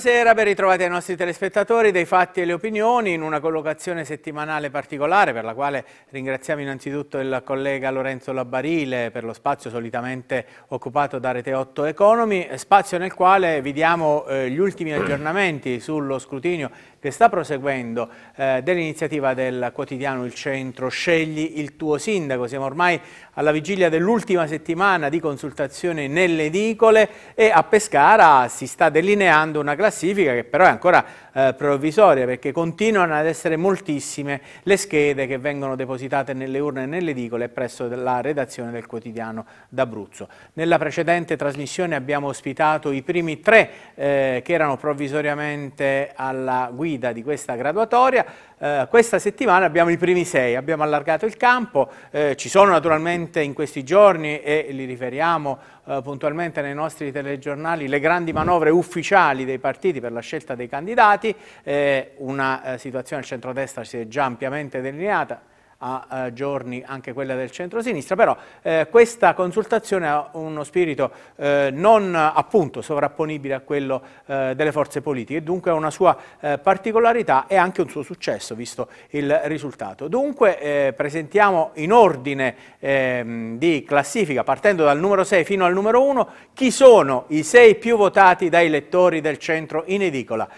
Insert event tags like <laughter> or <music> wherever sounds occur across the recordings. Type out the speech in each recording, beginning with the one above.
Buonasera, ben ritrovati ai nostri telespettatori dei fatti e le opinioni in una collocazione settimanale particolare per la quale ringraziamo innanzitutto il collega Lorenzo Labbarile per lo spazio solitamente occupato da Rete 8 Economy, spazio nel quale vi diamo eh, gli ultimi aggiornamenti sullo scrutinio che sta proseguendo eh, dell'iniziativa del quotidiano Il Centro Scegli il tuo sindaco. Siamo ormai alla vigilia dell'ultima settimana di consultazione nelle edicole e a Pescara si sta delineando una classifica che però è ancora eh, provvisoria perché continuano ad essere moltissime le schede che vengono depositate nelle urne e nelle edicole presso la redazione del quotidiano d'Abruzzo. Nella precedente trasmissione abbiamo ospitato i primi tre eh, che erano provvisoriamente alla guida guida di questa graduatoria. Eh, questa settimana abbiamo i primi sei, abbiamo allargato il campo, eh, ci sono naturalmente in questi giorni e li riferiamo eh, puntualmente nei nostri telegiornali le grandi manovre ufficiali dei partiti per la scelta dei candidati, eh, una eh, situazione al centrodestra si è già ampiamente delineata, a eh, giorni anche quella del centro-sinistra, però eh, questa consultazione ha uno spirito eh, non appunto sovrapponibile a quello eh, delle forze politiche, dunque ha una sua eh, particolarità e anche un suo successo visto il risultato. Dunque presentiamo in ordine ehm, di classifica, partendo dal numero 6 fino al numero 1, chi sono i 6 più votati dai lettori del centro in edicola.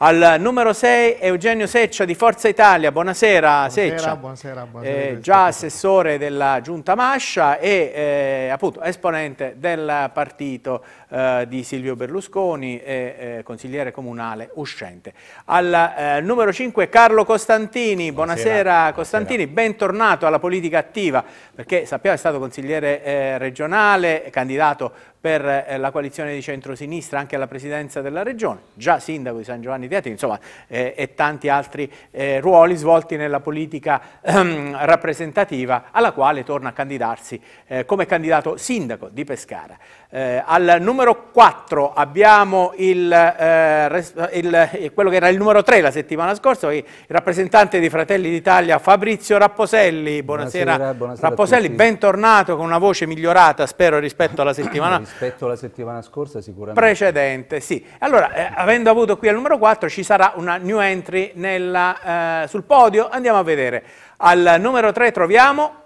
Al numero 6 Eugenio Seccia di Forza Italia, buonasera, buonasera Seccia. Buonasera, buonasera, eh, già assessore della Giunta Mascia e eh, appunto esponente del partito eh, di Silvio Berlusconi e eh, consigliere comunale uscente. Al eh, numero 5 Carlo Costantini, buonasera, buonasera Costantini, bentornato alla politica attiva perché sappiamo è stato consigliere eh, regionale, candidato per la coalizione di centrosinistra anche alla presidenza della regione, già sindaco di San Giovanni di Atene, insomma, eh, e tanti altri eh, ruoli svolti nella politica ehm, rappresentativa, alla quale torna a candidarsi eh, come candidato sindaco di Pescara. Eh, al numero 4 abbiamo il, eh, il, eh, quello che era il numero 3 la settimana scorsa, il rappresentante di Fratelli d'Italia Fabrizio Rapposelli. Buonasera, buonasera, buonasera Rapposelli, bentornato con una voce migliorata, spero, rispetto alla settimana, <clears throat> rispetto alla settimana scorsa sicuramente. Precedente, sì. Allora, eh, avendo avuto qui al numero 4 ci sarà una new entry nella, eh, sul podio, andiamo a vedere. Al numero 3 troviamo...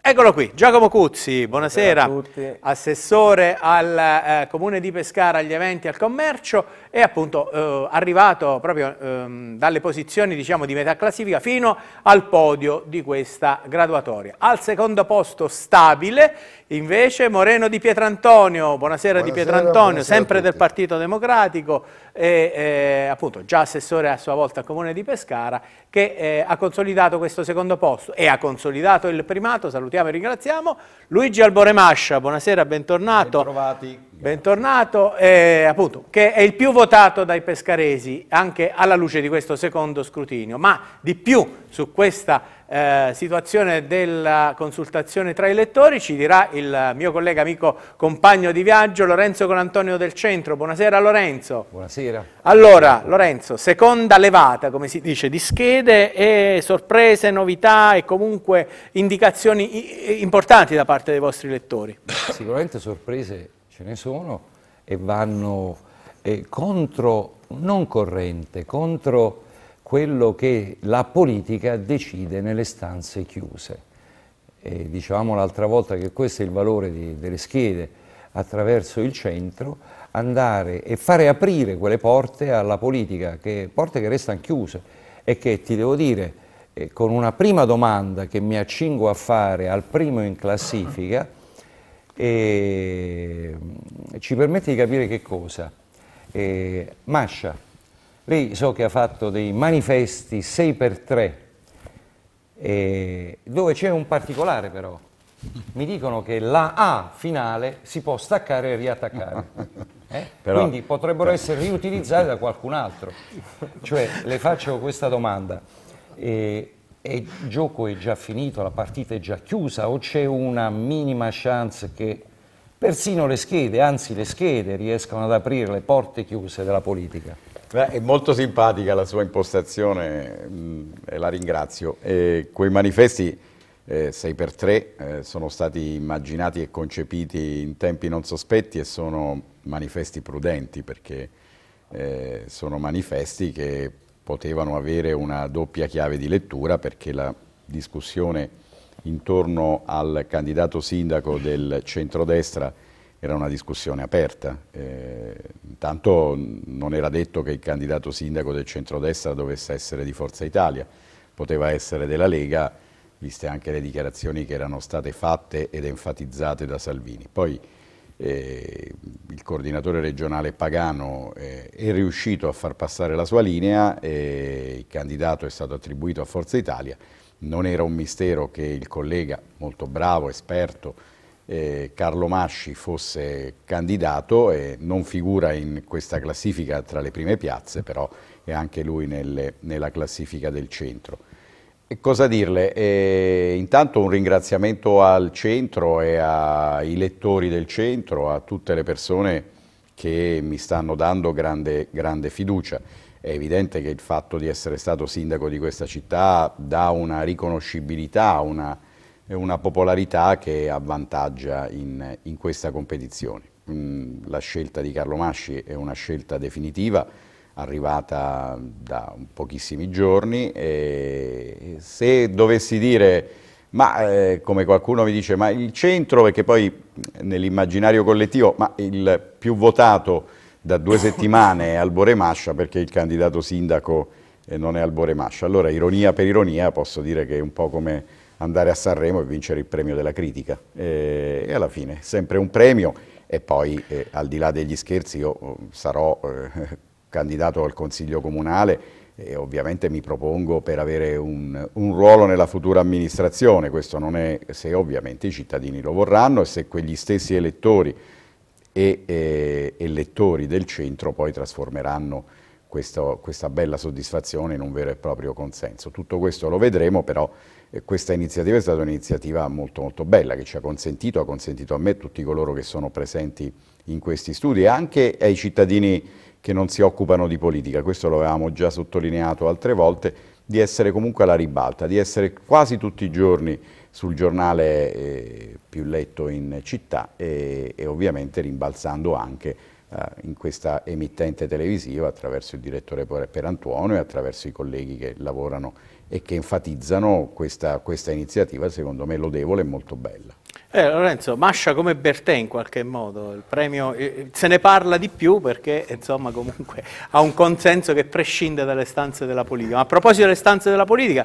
Eccolo qui, Giacomo Cuzzi, buonasera, buonasera assessore al eh, Comune di Pescara agli eventi e al commercio è appunto eh, arrivato proprio ehm, dalle posizioni diciamo, di metà classifica fino al podio di questa graduatoria. Al secondo posto stabile invece Moreno di Pietrantonio, buonasera, buonasera di Pietrantonio, buonasera sempre del Partito Democratico, e, eh, appunto già assessore a sua volta al Comune di Pescara, che eh, ha consolidato questo secondo posto e ha consolidato il primato, salutiamo e ringraziamo, Luigi Alboremascia, buonasera, bentornato. Ben trovati. Bentornato, eh, appunto, che è il più votato dai pescaresi anche alla luce di questo secondo scrutinio, ma di più su questa eh, situazione della consultazione tra i lettori ci dirà il mio collega, amico, compagno di viaggio Lorenzo Colantonio del Centro. Buonasera Lorenzo. Buonasera. Allora Lorenzo, seconda levata come si dice di schede e sorprese, novità e comunque indicazioni importanti da parte dei vostri lettori. Sicuramente sorprese ce ne sono, e vanno eh, contro, non corrente, contro quello che la politica decide nelle stanze chiuse. E dicevamo l'altra volta che questo è il valore di, delle schede attraverso il centro, andare e fare aprire quelle porte alla politica, che, porte che restano chiuse e che ti devo dire, eh, con una prima domanda che mi accingo a fare al primo in classifica, e mm, ci permette di capire che cosa. Eh, Mascia, lei so che ha fatto dei manifesti 6x3, eh, dove c'è un particolare però. Mi dicono che la A finale si può staccare e riattaccare. <laughs> Eh? Però, Quindi potrebbero essere riutilizzate da qualcun altro. Cioè, le faccio questa domanda. Eh, il gioco è già finito, la partita è già chiusa o c'è una minima chance che persino le schede, anzi le schede, riescano ad aprire le porte chiuse della politica? Beh, è molto simpatica la sua impostazione mh, mm, e la ringrazio. E quei manifesti eh, 6x3 eh, sono stati immaginati e concepiti in tempi non sospetti e sono manifesti prudenti perché eh, sono manifesti che potevano avere una doppia chiave di lettura perché la discussione intorno al candidato sindaco del centrodestra era una discussione aperta. Eh, intanto non era detto che il candidato sindaco del centrodestra dovesse essere di Forza Italia, poteva essere della Lega, viste anche le dichiarazioni che erano state fatte ed enfatizzate da Salvini. Poi eh, il coordinatore regionale Pagano eh, è riuscito a far passare la sua linea, il candidato è stato attribuito a Forza Italia, non era un mistero che il collega molto bravo, esperto, eh, Carlo Masci fosse candidato e non figura in questa classifica tra le prime piazze, però è anche lui nelle, nella classifica del centro. E cosa dirle? E intanto un ringraziamento al centro e ai lettori del centro, a tutte le persone che mi stanno dando grande, grande fiducia. È evidente che il fatto di essere stato sindaco di questa città dà una riconoscibilità, una, una popolarità che avvantaggia in, in questa competizione. Mm, la scelta di Carlo Masci è una scelta definitiva, arrivata da pochissimi giorni e se dovessi dire, ma eh, come qualcuno mi dice, ma il centro, perché poi nell'immaginario collettivo, ma il più votato da due <laughs> settimane è Albore Mascia perché il candidato sindaco eh, non è Albore Mascia. Allora, ironia per ironia, posso dire che è un po' come andare a Sanremo e vincere il premio della critica. E, alla fine, sempre un premio e poi eh, al di là degli scherzi io oh, sarò eh, candidato al Consiglio Comunale e ovviamente mi propongo per avere un, un, ruolo nella futura amministrazione, questo non è se ovviamente i cittadini lo vorranno e se quegli stessi elettori e, e elettori del centro poi trasformeranno questo, questa bella soddisfazione in un vero e proprio consenso. Tutto questo lo vedremo, però eh, questa iniziativa è stata un'iniziativa molto molto bella che ci ha consentito, ha consentito a me e tutti coloro che sono presenti in questi studi e anche ai cittadini che non si occupano di politica, questo lo avevamo già sottolineato altre volte, di essere comunque alla ribalta, di essere quasi tutti i giorni sul giornale eh, più letto in città e, e ovviamente rimbalzando anche eh, in questa emittente televisiva attraverso il direttore per Antuono e attraverso i colleghi che lavorano e che enfatizzano questa, questa iniziativa, secondo me lodevole e molto bella. Eh, Lorenzo, Mascia come Bertè in qualche modo, il premio eh, se ne parla di più perché insomma comunque <laughs> ha un consenso che prescinde dalle stanze della politica. Ma a proposito delle stanze della politica,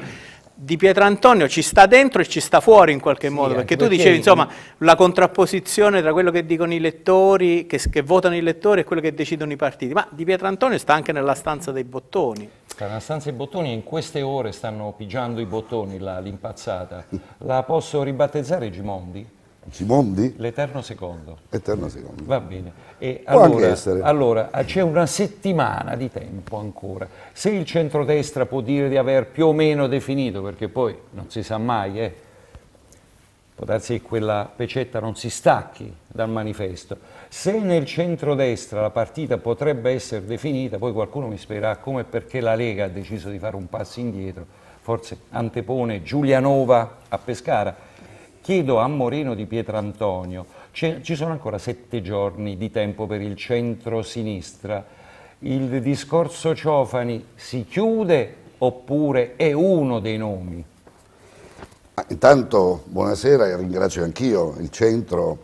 di Pietrantonio ci sta dentro e ci sta fuori in qualche sì, modo, perché tu perché dicevi, insomma, la contrapposizione tra quello che dicono i lettori, che, che, votano i lettori e quello che decidono i partiti, ma di Pietrantonio sta anche nella stanza dei bottoni. Sta nella stanza dei bottoni e in queste ore stanno pigiando i bottoni, l'impazzata. La, posso ribattezzare Gimondi? Gimondi? L'Eterno Secondo. L'Eterno Secondo. Va bene. E Può allora, anche essere. Allora, c'è una settimana di tempo ancora. Se il centrodestra può dire di aver più o meno definito, perché poi non si sa mai, eh, può darsi che quella pecetta non si stacchi dal manifesto. Se nel centrodestra la partita potrebbe essere definita, poi qualcuno mi spiegherà come e perché la Lega ha deciso di fare un passo indietro, forse antepone Giulianova a Pescara Chiedo a Moreno di Pietrantonio, ci sono ancora sette giorni di tempo per il centro-sinistra, il discorso Ciofani si chiude oppure è uno dei nomi? Ah, intanto buonasera e ringrazio anch'io il centro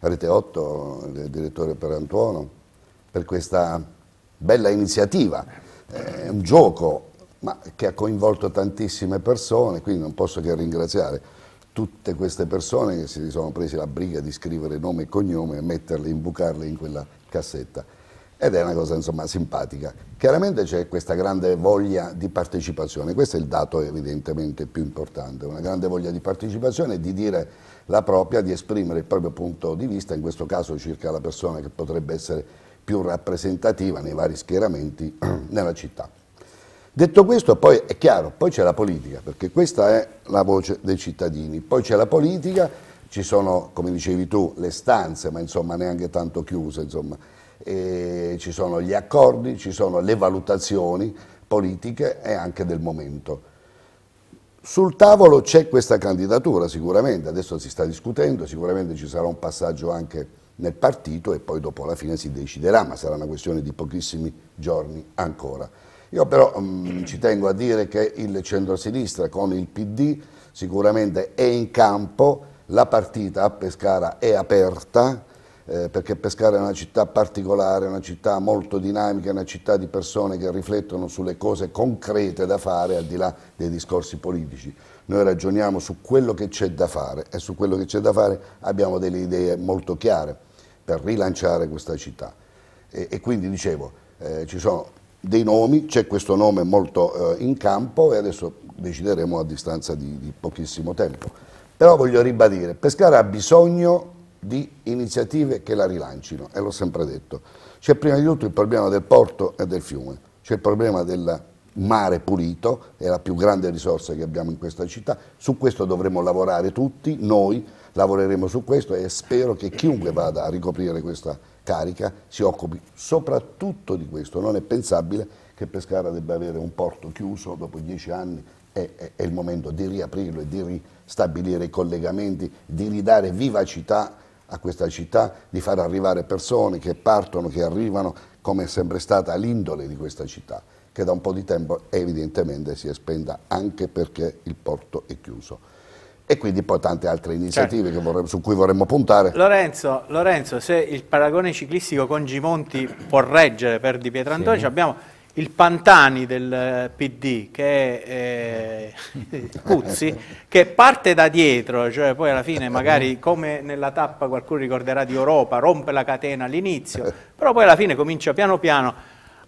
Rete 8, il direttore Perantuono, per questa bella iniziativa. È un gioco ma che ha coinvolto tantissime persone, quindi non posso che ringraziare tutte queste persone che si sono prese la briga di scrivere nome e cognome e metterle, imbucarle in quella cassetta. Ed è una cosa insomma simpatica. Chiaramente c'è questa grande voglia di partecipazione, questo è il dato evidentemente più importante, una grande voglia di partecipazione e di dire la propria, di esprimere il proprio punto di vista, in questo caso circa la persona che potrebbe essere più rappresentativa nei vari schieramenti <clears throat> nella città. Detto questo, poi è chiaro, poi c'è la politica, perché questa è la voce dei cittadini, poi c'è la politica, ci sono, come dicevi tu, le stanze, ma insomma neanche tanto chiuse, insomma. ci sono gli accordi, ci sono le valutazioni politiche e anche del momento. Sul tavolo c'è questa candidatura sicuramente, adesso si sta discutendo, sicuramente ci sarà un passaggio anche nel partito e poi dopo la fine si deciderà, ma sarà una questione di pochissimi giorni ancora. Io però mh, mm, ci tengo a dire che il centrosinistra con il PD sicuramente è in campo, la partita a Pescara è aperta, eh, perché Pescara è una città particolare, una città molto dinamica, una città di persone che riflettono sulle cose concrete da fare al di là dei discorsi politici. Noi ragioniamo su quello che c'è da fare e su quello che c'è da fare abbiamo delle idee molto chiare per rilanciare questa città. E, e quindi dicevo, eh, ci sono dei nomi, c'è questo nome molto eh, in campo e adesso decideremo a distanza di, di pochissimo tempo. Però voglio ribadire, Pescara ha bisogno di iniziative che la rilancino, e l'ho sempre detto. C'è prima di tutto il problema del porto e del fiume, c'è il problema del mare pulito, è la più grande risorsa che abbiamo in questa città, su questo dovremo lavorare tutti, noi lavoreremo su questo e spero che chiunque vada a ricoprire questa carica si occupi soprattutto di questo. Non è pensabile che Pescara debba avere un porto chiuso dopo dieci anni, è, è, è il momento di riaprirlo e di ristabilire i collegamenti, di ridare vivacità a questa città, di far arrivare persone che partono, che arrivano, come è sempre stata l'indole di questa città, che da un po' di tempo evidentemente si è spenta anche perché il porto è chiuso e quindi poi tante altre iniziative certo. vorremmo, su cui vorremmo puntare. Lorenzo, Lorenzo, se il paragone ciclistico con Gimonti può reggere per Di Pietrantoni, sì. abbiamo il Pantani del eh, PD che eh, <laughs> Cuzzi che parte da dietro cioè poi alla fine magari come nella tappa qualcuno ricorderà di Europa rompe la catena all'inizio <laughs> però poi alla fine comincia piano piano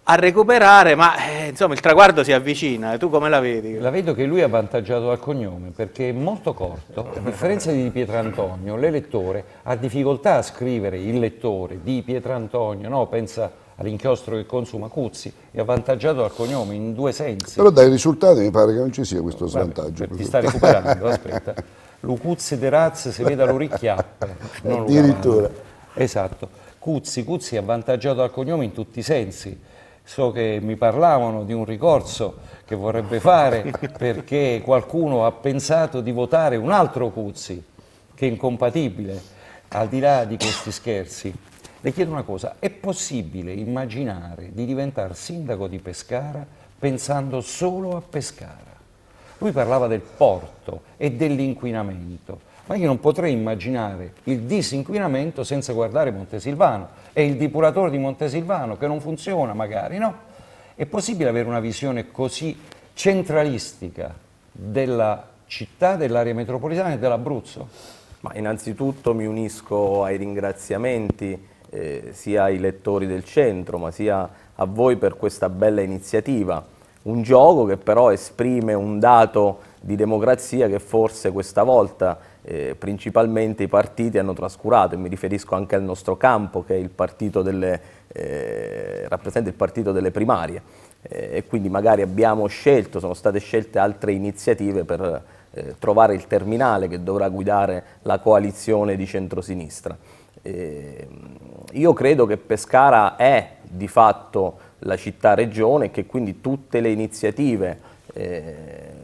a recuperare, ma eh, insomma il traguardo si avvicina, eh, tu come la vedi? La vedo che lui è avvantaggiato dal cognome perché è molto corto, a differenza di Pietrantonio, l'elettore ha difficoltà a scrivere il lettore di Pietrantonio, no? pensa all'inchiostro che consuma Cuzzi, è avvantaggiato dal cognome in due sensi. Però dai risultati mi pare che non ci sia questo svantaggio. Vabbè, ti sta recuperando, aspetta. Lucuzzi de Raz si vede all'oricchiappe, non Addirittura. Esatto. Cuzzi, Cuzzi è avvantaggiato dal cognome in tutti i sensi so che mi parlavano di un ricorso che vorrebbe fare <laughs> perché qualcuno ha pensato di votare un altro Cuzzi che è incompatibile, al di là di questi scherzi. Le chiedo una cosa, è possibile immaginare di diventare sindaco di Pescara pensando solo a Pescara? Lui parlava del porto e dell'inquinamento ma io non potrei immaginare il disinquinamento senza guardare Montesilvano e il depuratore di Montesilvano che non funziona magari, no? È possibile avere una visione così centralistica della città, dell'area metropolitana e dell'Abruzzo? Ma innanzitutto mi unisco ai ringraziamenti eh, sia ai lettori del centro ma sia a voi per questa bella iniziativa. Un gioco che però esprime un dato di democrazia che forse questa volta eh, principalmente i partiti hanno trascurato, e mi riferisco anche al nostro campo che il delle, eh, rappresenta il partito delle primarie eh, e quindi magari abbiamo scelto, sono state scelte altre iniziative per eh, trovare il terminale che dovrà guidare la coalizione di centrosinistra. Eh, io credo che Pescara è di fatto la città-regione e che quindi tutte le iniziative eh,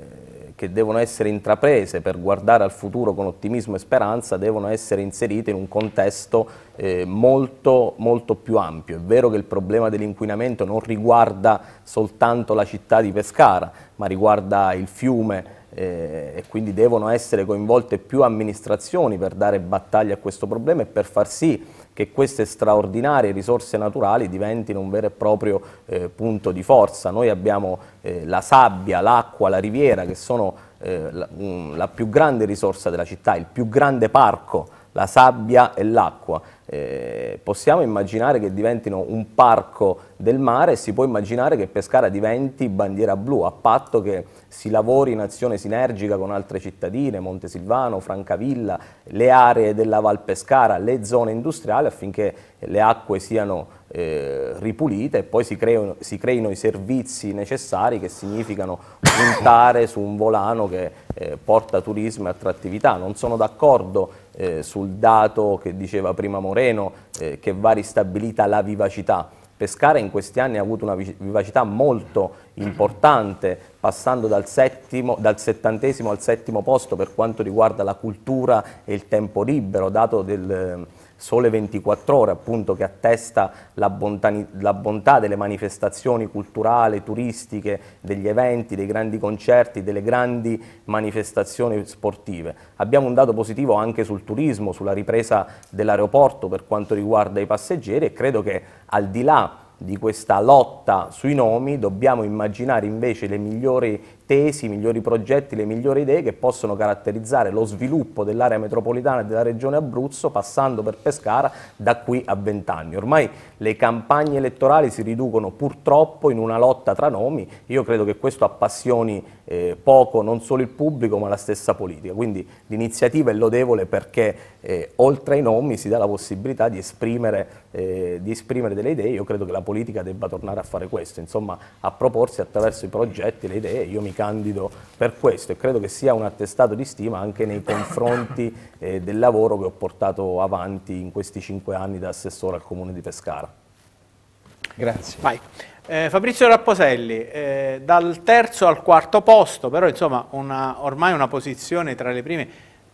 che devono essere intraprese per guardare al futuro con ottimismo e speranza devono essere inserite in un contesto eh, molto, molto più ampio. È vero che il problema dell'inquinamento non riguarda soltanto la città di Pescara, ma riguarda il fiume, eh, e quindi devono essere coinvolte più amministrazioni per dare battaglia a questo problema e per far sì che queste straordinarie risorse naturali diventino un vero e proprio eh, punto di forza. Noi abbiamo eh, la sabbia, l'acqua, la riviera che sono eh, la, la più grande risorsa della città, il più grande parco, la sabbia e l'acqua eh, possiamo immaginare che diventino un parco del mare si può immaginare che Pescara diventi bandiera blu, a patto che si lavori in azione sinergica con altre cittadine, Montesilvano, Francavilla, le aree della Val Pescara, le zone industriali affinché le acque siano eh, ripulite e poi si creino, si creino, i servizi necessari che significano puntare su un volano che eh, porta turismo e attrattività. Non sono d'accordo eh, sul dato che diceva prima Moreno, eh, che va ristabilita la vivacità. Pescara in questi anni ha avuto una vivacità molto importante, passando dal, settimo, dal, settantesimo al settimo posto per quanto riguarda la cultura e il tempo libero, dato del, Sole 24 Ore appunto che attesta la bontà, la bontà delle manifestazioni culturali, turistiche, degli eventi, dei grandi concerti, delle grandi manifestazioni sportive. Abbiamo un dato positivo anche sul turismo, sulla ripresa dell'aeroporto per quanto riguarda i passeggeri e credo che al di là di questa lotta sui nomi dobbiamo immaginare invece le migliori tesi, i migliori progetti, le migliori idee che possono caratterizzare lo sviluppo dell'area metropolitana e della regione Abruzzo passando per Pescara da qui a vent'anni. Ormai le campagne elettorali si riducono purtroppo in una lotta tra nomi, io credo che questo appassioni eh, poco non solo il pubblico ma la stessa politica, quindi l'iniziativa è lodevole perché eh, oltre ai nomi si dà la possibilità di esprimere, eh, di esprimere, delle idee, io credo che la politica debba tornare a fare questo, insomma a proporsi attraverso i progetti, le idee, io mi candido per questo e credo che sia un attestato di stima anche nei confronti eh, del lavoro che ho portato avanti in questi cinque anni da assessore al Comune di Pescara. Grazie. Vai. Eh, Fabrizio Rapposelli, eh, dal terzo al quarto posto, però insomma una, ormai una posizione tra le prime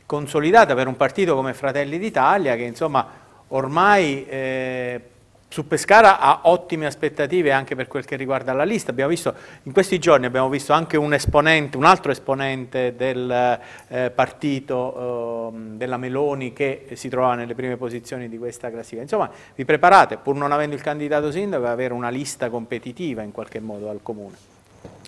consolidata per un partito come Fratelli d'Italia che insomma ormai eh, su Pescara ha ottime aspettative anche per quel che riguarda la lista. Abbiamo visto in questi giorni abbiamo visto anche un, esponente, un altro esponente del eh, partito eh, della Meloni che si trova nelle prime posizioni di questa classifica. Insomma, vi preparate, pur non avendo il candidato sindaco, ad avere una lista competitiva in qualche modo al comune.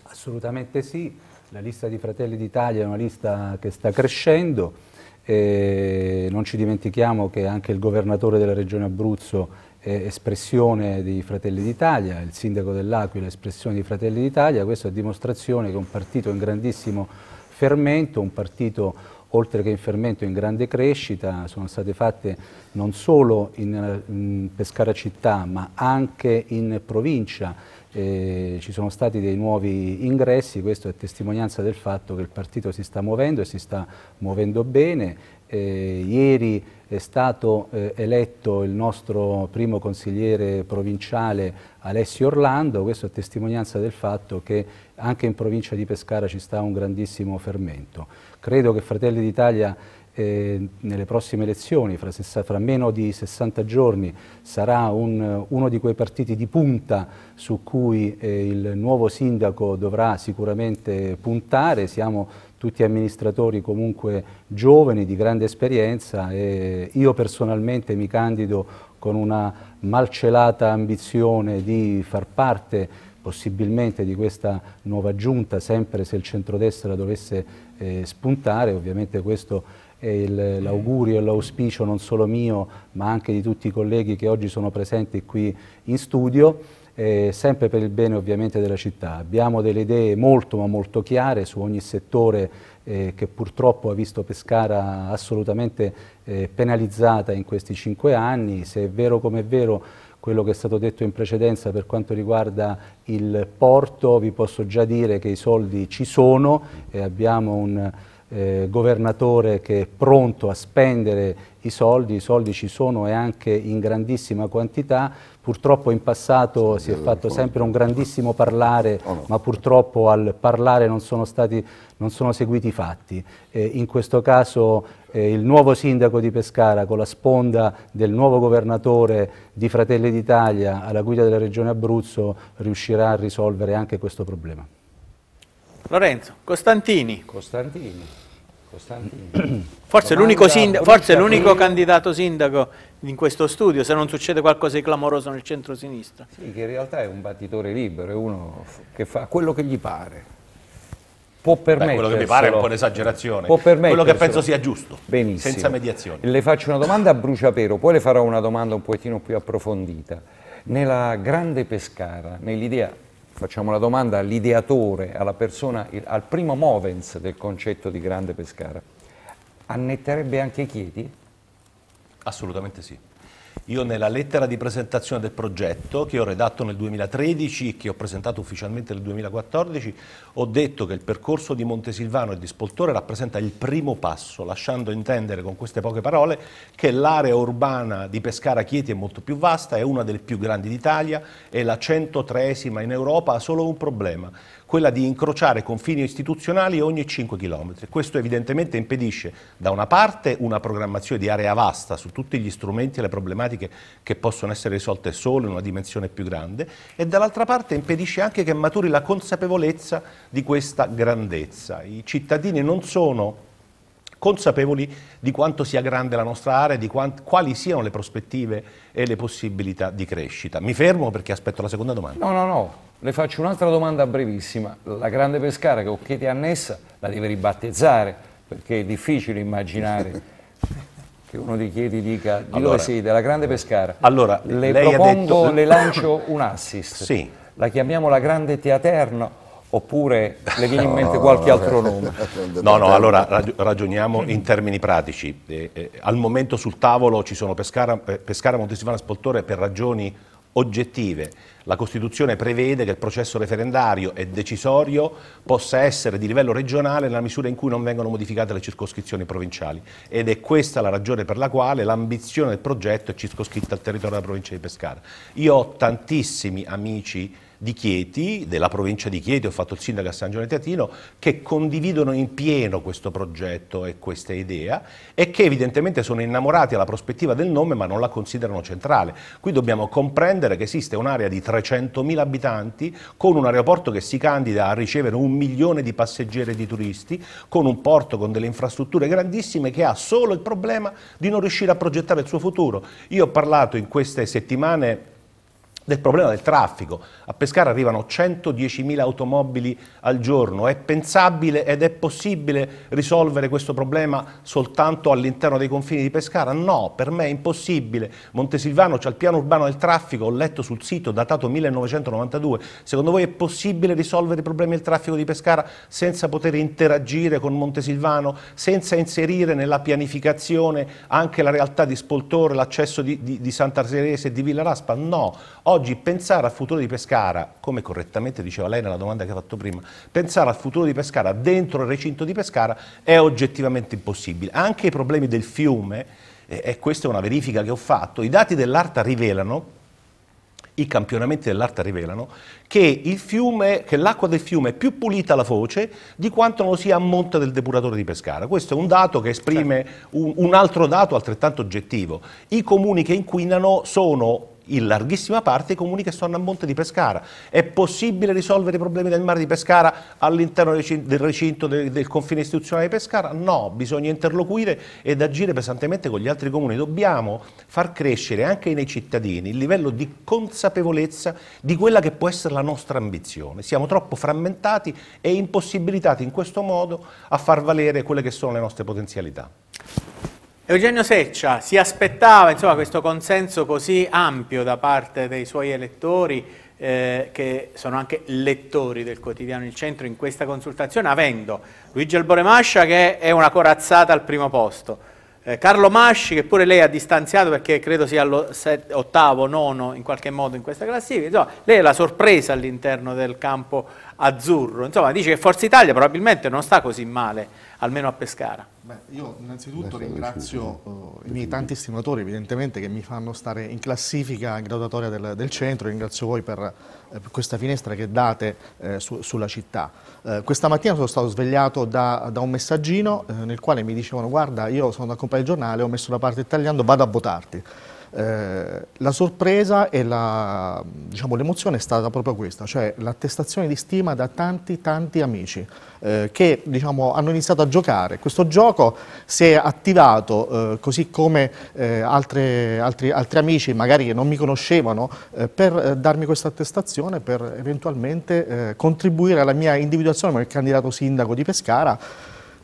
Assolutamente sì, la lista di Fratelli d'Italia è una lista che sta crescendo. E eh, non ci dimentichiamo che anche il governatore della regione Abruzzo eh, espressione di Fratelli d'Italia, il sindaco dell'Aquila espressione di Fratelli d'Italia, questo è dimostrazione che un partito in grandissimo fermento, un partito oltre che in fermento in grande crescita, sono state fatte non solo in, in Pescara città ma anche in provincia, eh, ci sono stati dei nuovi ingressi, questo è testimonianza del fatto che il partito si sta muovendo e si sta muovendo bene. Eh, ieri è stato eh, eletto il nostro primo consigliere provinciale Alessio Orlando, questo è testimonianza del fatto che anche in provincia di Pescara ci sta un grandissimo fermento. Credo che Fratelli d'Italia eh, nelle prossime elezioni, fra, fra, meno di 60 giorni, sarà un, uno di quei partiti di punta su cui eh, il nuovo sindaco dovrà sicuramente puntare. Siamo tutti amministratori comunque giovani, di grande esperienza e io personalmente mi candido con una malcelata ambizione di far parte possibilmente di questa nuova giunta, sempre se il centrodestra dovesse eh, spuntare, ovviamente questo è l'augurio e l'auspicio non solo mio ma anche di tutti i colleghi che oggi sono presenti qui in studio, eh, sempre per il bene ovviamente della città. Abbiamo delle idee molto ma molto chiare su ogni settore eh, che purtroppo ha visto Pescara assolutamente eh, penalizzata in questi cinque anni, se è vero come è vero quello che è stato detto in precedenza per quanto riguarda il porto, vi posso già dire che i soldi ci sono e abbiamo un eh, governatore che è pronto a spendere i soldi, i soldi ci sono e anche in grandissima quantità, Purtroppo in passato si è eh, fatto sempre un grandissimo parlare, oh ma purtroppo al parlare non sono, stati, non sono seguiti i fatti. Eh, in questo caso eh, il nuovo sindaco di Pescara con la sponda del nuovo governatore di Fratelli d'Italia alla guida della regione Abruzzo riuscirà a risolvere anche questo problema. Lorenzo, Costantini. Costantini. Forse, l'unico, sindaco, forse l'unico candidato sindaco in questo studio, se non succede qualcosa di clamoroso nel centro-sinistra. Sì, che in realtà è un battitore libero, è uno che fa quello che gli pare. Può permettere. quello che mi pare è un po' un'esagerazione. Quello che penso sia giusto. Benissimo. Senza mediazione. Le faccio una domanda a bruciapero, poi le farò una domanda un pochettino più approfondita. Nella grande Pescara, nell'idea facciamo la domanda all'ideatore, alla persona, al primo movens del concetto di Grande Pescara, annetterebbe anche i chiedi? Assolutamente sì. Io nella lettera di presentazione del progetto che ho redatto nel 2013 e che ho presentato ufficialmente nel 2014 ho detto che il percorso di Montesilvano e di Spoltore rappresenta il primo passo, lasciando intendere con queste poche parole che l'area urbana di Pescara Chieti è molto più vasta, è una delle più grandi d'Italia, è la 103esima in Europa, ha solo un problema, quella di incrociare confini istituzionali ogni 5 km. Questo evidentemente impedisce da una parte una programmazione di area vasta su tutti gli strumenti e le problematiche che possono essere risolte solo in una dimensione più grande e dall'altra parte impedisce anche che maturi la consapevolezza di questa grandezza. I cittadini non sono consapevoli di quanto sia grande la nostra area di quanti, quali siano le prospettive e le possibilità di crescita. Mi fermo perché aspetto la seconda domanda. No, no, no, le faccio un'altra domanda brevissima. La grande pescara che Occhietti è annessa la deve ribattezzare, perché è difficile immaginare <laughs> che uno di Chieti dica di allora, sì, della grande pescara. Allora, le propongo, detto... <laughs> le lancio un assist. Sì. La chiamiamo la grande teaterno oppure le viene in mente qualche altro nome? <laughs> No, no, allora ragioniamo in termini pratici. Eh, eh, al momento sul tavolo ci sono Pescara, eh, Pescara Montesivana Spoltore per ragioni oggettive. La Costituzione prevede che il processo referendario e decisorio possa essere di livello regionale nella misura in cui non vengono modificate le circoscrizioni provinciali ed è questa la ragione per la quale l'ambizione del progetto è circoscritta al territorio della provincia di Pescara. Io ho tantissimi amici di Chieti, della provincia di Chieti, ho fatto il sindaco a San Giovanni Teatino, che condividono in pieno questo progetto e questa idea e che evidentemente sono innamorati alla prospettiva del nome ma non la considerano centrale. Qui dobbiamo comprendere che esiste un'area di 300.000 abitanti con un aeroporto che si candida a ricevere un milione di passeggeri e di turisti, con un porto con delle infrastrutture grandissime che ha solo il problema di non riuscire a progettare il suo futuro. Io ho parlato in queste settimane del problema del traffico. A Pescara arrivano 110.000 automobili al giorno. È pensabile ed è possibile risolvere questo problema soltanto all'interno dei confini di Pescara? No, per me è impossibile. Montesilvano c'è il piano urbano del traffico, ho letto sul sito, datato 1992. Secondo voi è possibile risolvere i problemi del traffico di Pescara senza poter interagire con Montesilvano, senza inserire nella pianificazione anche la realtà di Spoltore, l'accesso di, di, di Santa Teresa e di Villa Raspa? No. Oggi oggi pensare al futuro di Pescara, come correttamente diceva lei nella domanda che ha fatto prima, pensare al futuro di Pescara dentro il recinto di Pescara è oggettivamente impossibile. Anche i problemi del fiume, e, questa è una verifica che ho fatto, i dati dell'ARTA rivelano i campionamenti dell'Arta rivelano che l'acqua del fiume è più pulita alla foce di quanto non lo sia a monte del depuratore di Pescara. Questo è un dato che esprime certo. un, un altro dato altrettanto oggettivo. I comuni che inquinano sono in larghissima parte i comuni che sono a monte di Pescara. È possibile risolvere i problemi del mare di Pescara all'interno del recinto del, del confine istituzionale di Pescara? No, bisogna interloquire ed agire pesantemente con gli altri comuni. Dobbiamo far crescere anche nei cittadini il livello di consapevolezza di quella che può essere la nostra ambizione. Siamo troppo frammentati e impossibilitati in questo modo a far valere quelle che sono le nostre potenzialità. Eugenio Seccia si aspettava insomma, questo consenso così ampio da parte dei suoi elettori eh, che sono anche lettori del quotidiano Il Centro in questa consultazione avendo Luigi Alboremascia che è una corazzata al primo posto eh, Carlo Masci che pure lei ha distanziato perché credo sia all'ottavo, nono in qualche modo in questa classifica insomma lei è la sorpresa all'interno del campo azzurro insomma dice che Forza Italia probabilmente non sta così male almeno a Pescara Beh, io innanzitutto ringrazio eh, i miei tanti stimatori evidentemente che mi fanno stare in classifica in graduatoria del, del centro, ringrazio voi per, eh, per, questa finestra che date eh, su, sulla città. Eh, questa mattina sono stato svegliato da, da un messaggino eh, nel quale mi dicevano guarda io sono da compagnia giornale, ho messo da parte il tagliando, vado a votarti. Eh, la sorpresa e diciamo, l'emozione diciamo, è stata proprio questa, cioè l'attestazione di stima da tanti tanti amici eh, che diciamo, hanno iniziato a giocare. Questo gioco si è attivato eh, così come eh, altre, altri, altri, amici magari che non mi conoscevano eh, per darmi questa attestazione, per eventualmente contribuire alla mia individuazione come candidato sindaco di Pescara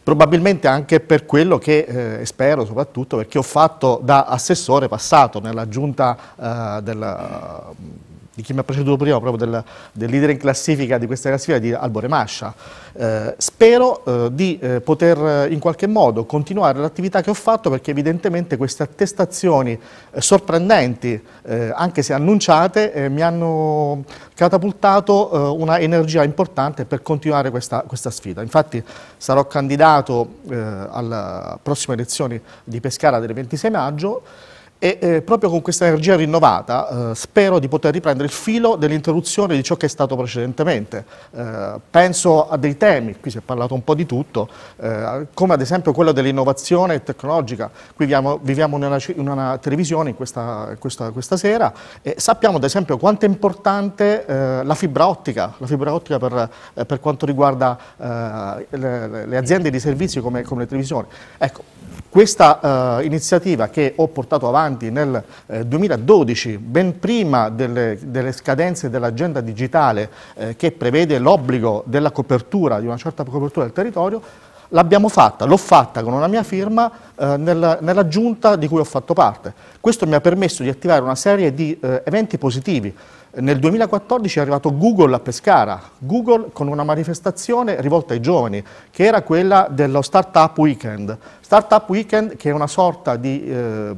probabilmente anche per quello che eh, spero soprattutto perché ho fatto da assessore passato nella giunta eh, del di chi mi ha preceduto prima, proprio del, del leader in classifica di questa classifica, di Albore Mascia. Eh, spero eh, di eh, poter eh, in qualche modo continuare l'attività che ho fatto perché evidentemente queste attestazioni eh, sorprendenti, eh, anche se annunciate, mi hanno catapultato una energia importante per continuare questa, questa sfida. Infatti sarò candidato alle prossime elezioni di Pescara del 26 maggio, e eh, proprio con questa energia rinnovata eh, spero di poter riprendere il filo dell'interruzione di ciò che è stato precedentemente. Eh, penso a dei temi, qui si è parlato un po' di tutto, eh, come ad esempio quello dell'innovazione tecnologica. Qui viviamo, viviamo nella, in una televisione in questa, questa, questa, sera e sappiamo ad esempio quanto è importante eh, la fibra ottica, la fibra ottica per, eh, per quanto riguarda le, le, aziende di servizi come, come le televisioni. Ecco, questa iniziativa che ho portato avanti avanti nel eh, 2012, ben prima delle, delle scadenze dell'agenda digitale eh, che prevede l'obbligo della copertura, di una certa copertura del territorio, l'abbiamo fatta, l'ho fatta con una mia firma eh, nella, nella, giunta di cui ho fatto parte. Questo mi ha permesso di attivare una serie di eh, eventi positivi nel 2014 è arrivato Google a Pescara, Google con una manifestazione rivolta ai giovani, che era quella dello Startup Weekend. Startup Weekend che è una sorta di eh,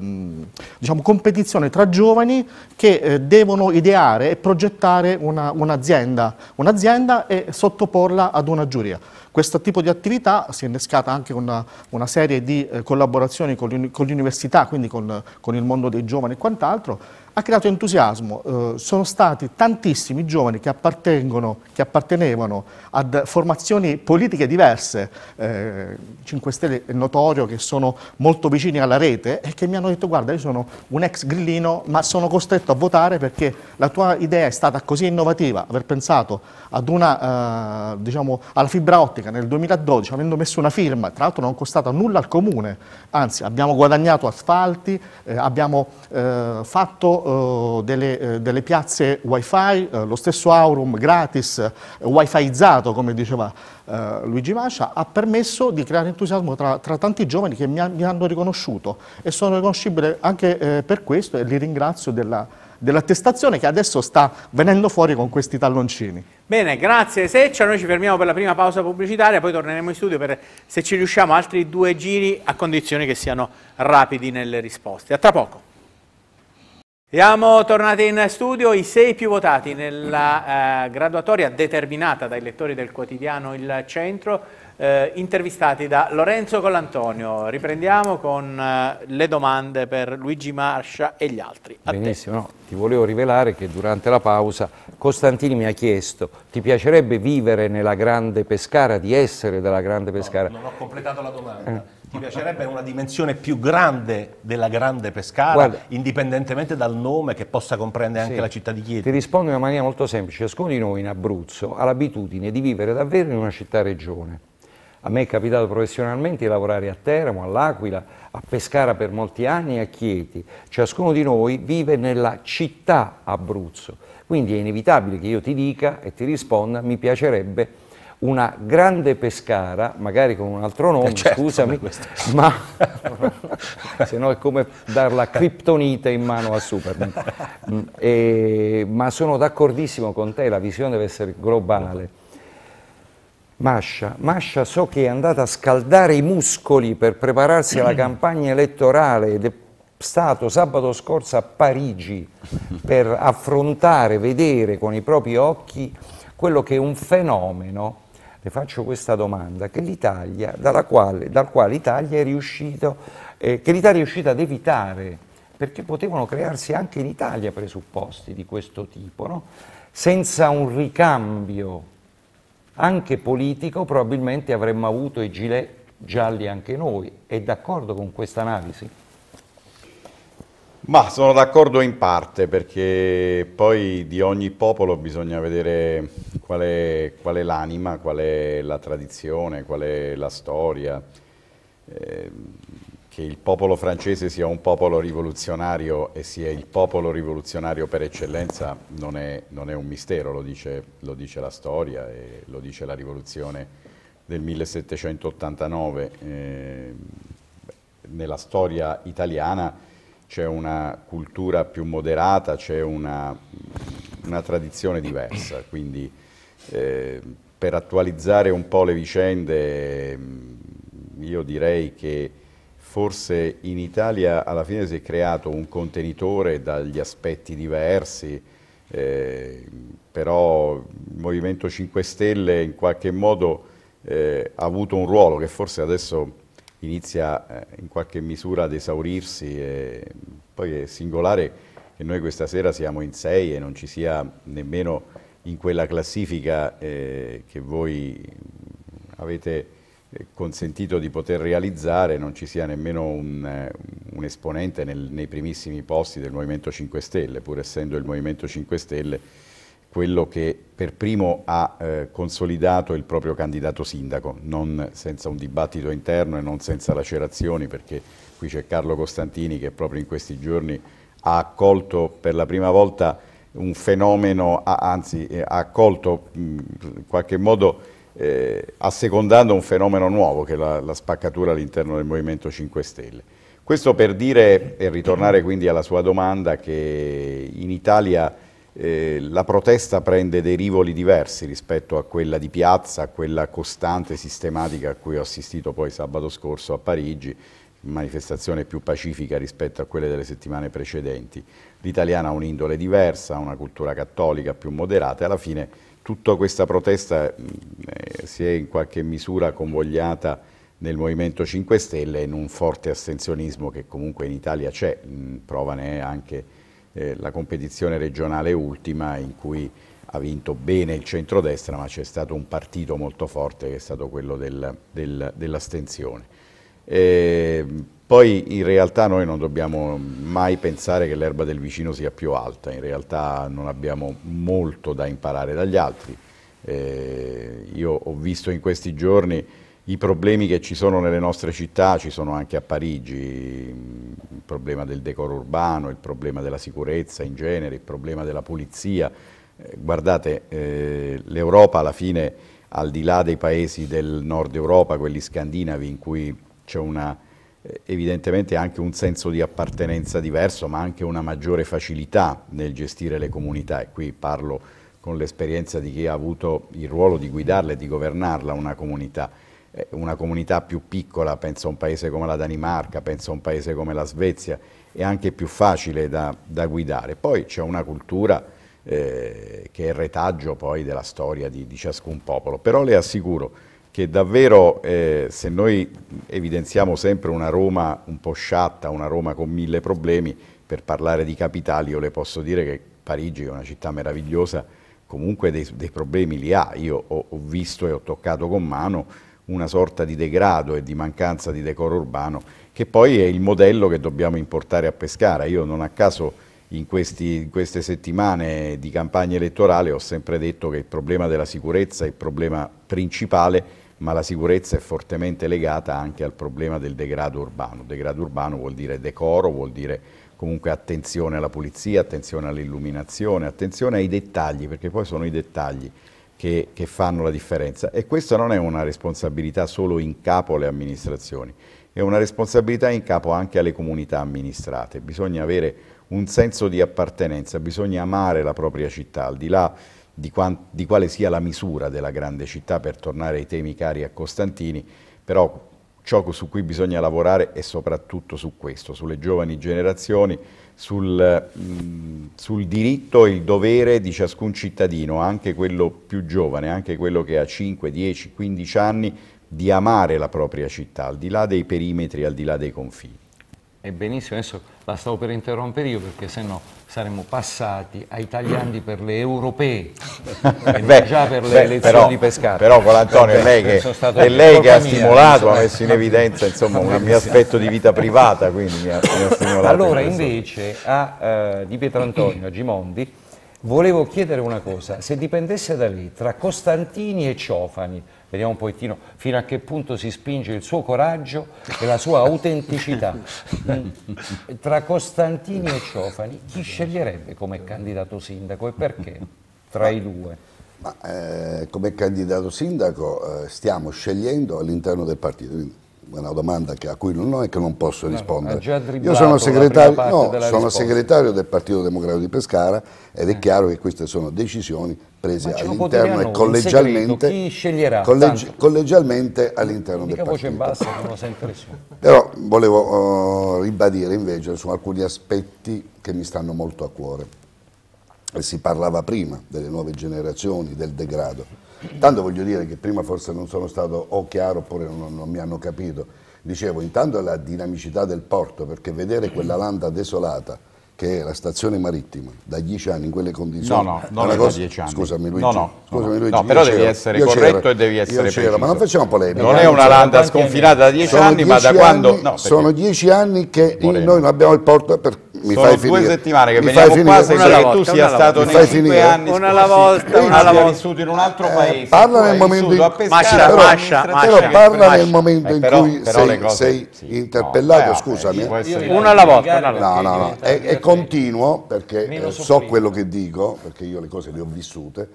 diciamo, competizione tra giovani che eh, devono ideare e progettare un'azienda, un un'azienda e sottoporla ad una giuria. Questo tipo di attività si è innescata anche una, una serie di eh, collaborazioni con l'università, quindi con, con il mondo dei giovani e quant'altro, ha creato entusiasmo. Eh, sono stati tantissimi giovani che, che appartenevano a formazioni politiche diverse, eh, 5 Stelle è notorio che sono molto vicini alla rete e che mi hanno detto guarda io sono un ex grillino ma sono costretto a votare perché la tua idea è stata così innovativa, aver pensato una, eh, diciamo, alla fibra ottica nel 2012 avendo messo una firma, tra l'altro non costata nulla al comune, anzi abbiamo guadagnato asfalti, eh, abbiamo eh, fatto eh, delle, eh, delle, piazze wifi, eh, lo stesso Aurum gratis, eh, wifiizzato come diceva Luigi Mascia, ha permesso di creare entusiasmo tra, tra tanti giovani che mi, mi, hanno riconosciuto e sono riconoscibile anche per questo e li ringrazio della dell'attestazione che adesso sta venendo fuori con questi talloncini. Bene, grazie Seccia, noi ci fermiamo per la prima pausa pubblicitaria, poi torneremo in studio per, se ci riusciamo, altri due giri a condizione che siano rapidi nelle risposte. A tra poco. Siamo tornati in studio, i sei più votati nella eh, graduatoria determinata dai lettori del quotidiano Il Centro, eh, intervistati da Lorenzo Collantonio. Riprendiamo con eh, le domande per Luigi Marscia e gli altri. A Benissimo, no, ti volevo rivelare che durante la pausa Costantini mi ha chiesto ti piacerebbe vivere nella grande Pescara, di essere della grande Pescara? No, non ho completato la domanda eh. Ti piacerebbe una dimensione più grande della grande Pescara, Guarda, indipendentemente dal nome che possa comprendere anche sì, la città di Chieti? Ti rispondo in una maniera molto semplice. Ciascuno di noi in Abruzzo ha l'abitudine di vivere davvero in una città-regione. A me è capitato professionalmente di lavorare a Teramo, all'Aquila, a Pescara per molti anni e a Chieti. Ciascuno di noi vive nella città Abruzzo. Quindi è inevitabile che io ti dica e ti risponda mi piacerebbe una grande pescara, magari con un altro nome, eh certo, scusami, ma <laughs> se no è come darla criptonite in mano a Superman. Mm, e, ma sono d'accordissimo con te, la visione deve essere globale. Mascia, Mascia so che è andata a scaldare i muscoli per prepararsi alla campagna elettorale ed è stato sabato scorso a Parigi per affrontare, vedere con i propri occhi quello che è un fenomeno le faccio questa domanda, che l'Italia, dalla quale, dal quale l'Italia è riuscito, eh, che l'Italia è riuscita ad evitare, perché potevano crearsi anche in Italia presupposti di questo tipo, no? senza un ricambio anche politico probabilmente avremmo avuto i gilet gialli anche noi. È d'accordo con questa analisi? Ma sono d'accordo in parte perché poi di ogni popolo bisogna vedere qual è, qual è l'anima, qual è la tradizione, qual è la storia. Eh, che il popolo francese sia un popolo rivoluzionario e sia il popolo rivoluzionario per eccellenza non è, non è un mistero, lo dice, lo dice, la storia e lo dice la rivoluzione del 1789. Eh, nella storia italiana c'è una cultura più moderata, c'è una, una tradizione diversa, quindi eh, per attualizzare un po' le vicende, mm, io direi che forse in Italia alla fine si è creato un contenitore dagli aspetti diversi, eh, però il Movimento 5 Stelle in qualche modo eh, ha avuto un ruolo che forse adesso inizia eh, in qualche misura ad esaurirsi, eh, poi è singolare che noi questa sera siamo in sei e non ci sia nemmeno in quella classifica eh, che voi avete eh, consentito di poter realizzare non ci sia nemmeno un, eh, un esponente nel, nei primissimi posti del Movimento 5 Stelle, pur essendo il Movimento 5 Stelle quello che per primo ha eh, consolidato il proprio candidato sindaco, non senza un dibattito interno e non senza lacerazioni, perché qui c'è Carlo Costantini che proprio in questi giorni ha accolto per la prima volta un fenomeno, anzi eh, ha accolto in qualche modo eh, assecondando un fenomeno nuovo che è la, la spaccatura all'interno del Movimento 5 Stelle. Questo per dire e ritornare quindi alla sua domanda che in Italia eh, la protesta prende dei rivoli diversi rispetto a quella di piazza, a quella costante, sistematica a cui ho assistito poi sabato scorso a Parigi manifestazione più pacifica rispetto a quelle delle settimane precedenti. L'italiana ha un'indole diversa, ha una cultura cattolica più moderata e alla fine tutta questa protesta mm, eh, si è in qualche misura convogliata nel Movimento 5 Stelle in un forte astensionismo che comunque in Italia c'è, mm, prova ne è anche eh, la competizione regionale ultima in cui ha vinto bene il centrodestra ma c'è stato un partito molto forte che è stato quello del, del, dell'astensione. E ehm, poi in realtà noi non dobbiamo mai pensare che l'erba del vicino sia più alta, in realtà non abbiamo molto da imparare dagli altri. Eh, io ho visto in questi giorni i problemi che ci sono nelle nostre città, ci sono anche a Parigi, il problema del decoro urbano, il problema della sicurezza in genere, il problema della pulizia. Ehm, guardate, eh, l'Europa alla fine, al di là dei paesi del nord Europa, quelli scandinavi in cui c'è una, eh, evidentemente anche un senso di appartenenza diverso, ma anche una maggiore facilità nel gestire le comunità e qui parlo con l'esperienza di chi ha avuto il ruolo di guidarla e di governarla una comunità. Eh, una comunità più piccola, penso a un paese come la Danimarca, penso a un paese come la Svezia, è anche più facile da, da guidare. Poi c'è una cultura eh, che è il retaggio poi della storia di, di ciascun popolo, però le assicuro che davvero eh, se noi evidenziamo sempre una Roma un po' sciatta, una Roma con mille problemi, per parlare di capitali io le posso dire che Parigi è una città meravigliosa, comunque dei, dei problemi li ha, io ho, ho visto e ho toccato con mano una sorta di degrado e di mancanza di decoro urbano, che poi è il modello che dobbiamo importare a Pescara. Io non a caso in, questi, in, queste settimane di campagna elettorale ho sempre detto che il problema della sicurezza è il problema principale ma la sicurezza è fortemente legata anche al problema del degrado urbano. Degrado urbano vuol dire decoro, vuol dire comunque attenzione alla pulizia, attenzione all'illuminazione, attenzione ai dettagli, perché poi sono i dettagli che, che, fanno la differenza. E questa non è una responsabilità solo in capo alle amministrazioni, è una responsabilità in capo anche alle comunità amministrate. Bisogna avere un senso di appartenenza, bisogna amare la propria città, al di là di, di quale sia la misura della grande città per tornare ai temi cari a Costantini, però ciò su cui bisogna lavorare è soprattutto su questo, sulle giovani generazioni, sul, mh, sul, diritto e il dovere di ciascun cittadino, anche quello più giovane, anche quello che ha 5, 10, 15 anni, di amare la propria città, al di là dei perimetri, al di là dei confini. È benissimo, adesso la stavo per interrompere io perché sennò saremmo passati ai tagliandi per le europee <laughs> beh, già per le beh, elezioni però, di Pescara. Però con Antonio è lei che, è lei che ha stimolato, ha messo in evidenza insomma, un mio aspetto di vita privata, quindi mi ha, mi ha Allora in invece a uh, Di Pietrantonio, a Gimondi, volevo chiedere una cosa, se dipendesse da lei tra Costantini e Ciofani, vediamo un pochettino fino a che punto si spinge il suo coraggio e la sua autenticità. <laughs> Tra Costantini e Ciofani chi sceglierebbe come candidato sindaco e perché tra i due? Ma, eh, come candidato sindaco eh, stiamo scegliendo all'interno del partito, una domanda che, a cui non è che non posso rispondere. Io sono, segretario, no, sono segretario, del Partito Democratico di Pescara ed è eh. chiaro che queste sono decisioni prese all'interno e collegialmente, segreto, collegi, collegialmente all'interno del partito. voce bassa, non lo sente nessuno. <laughs> Però volevo uh, ribadire invece su alcuni aspetti che mi stanno molto a cuore si parlava prima delle nuove generazioni, del degrado. Tanto voglio dire che prima forse non sono stato o chiaro oppure non, non mi hanno capito. Dicevo, intanto la dinamicità del porto, perché vedere quella landa desolata, che è la stazione marittima, da dieci anni in quelle condizioni. No, no, non è cosa, da dieci anni. Scusami Luigi. No, no, scusami, Luigi, no però devi essere corretto e devi essere preciso. Ma non facciamo polemica. Non è una landa sconfinata da dieci sono anni, dieci ma da anni, quando... No, sono dieci anni che noi non abbiamo il porto per mi Sono fai due finire. settimane che mi veniamo fai qua, finire. sembra che tu sia stato nei cinque finire. anni una alla volta, una alla volta. vissuto in un altro eh, paese. Eh, parla nel momento in cui mascia, mascia, però parla nel momento eh, in cui sei interpellato, scusami. Eh. Una alla volta, No, no, no, è continuo perché so quello che dico, perché io le cose le ho vissute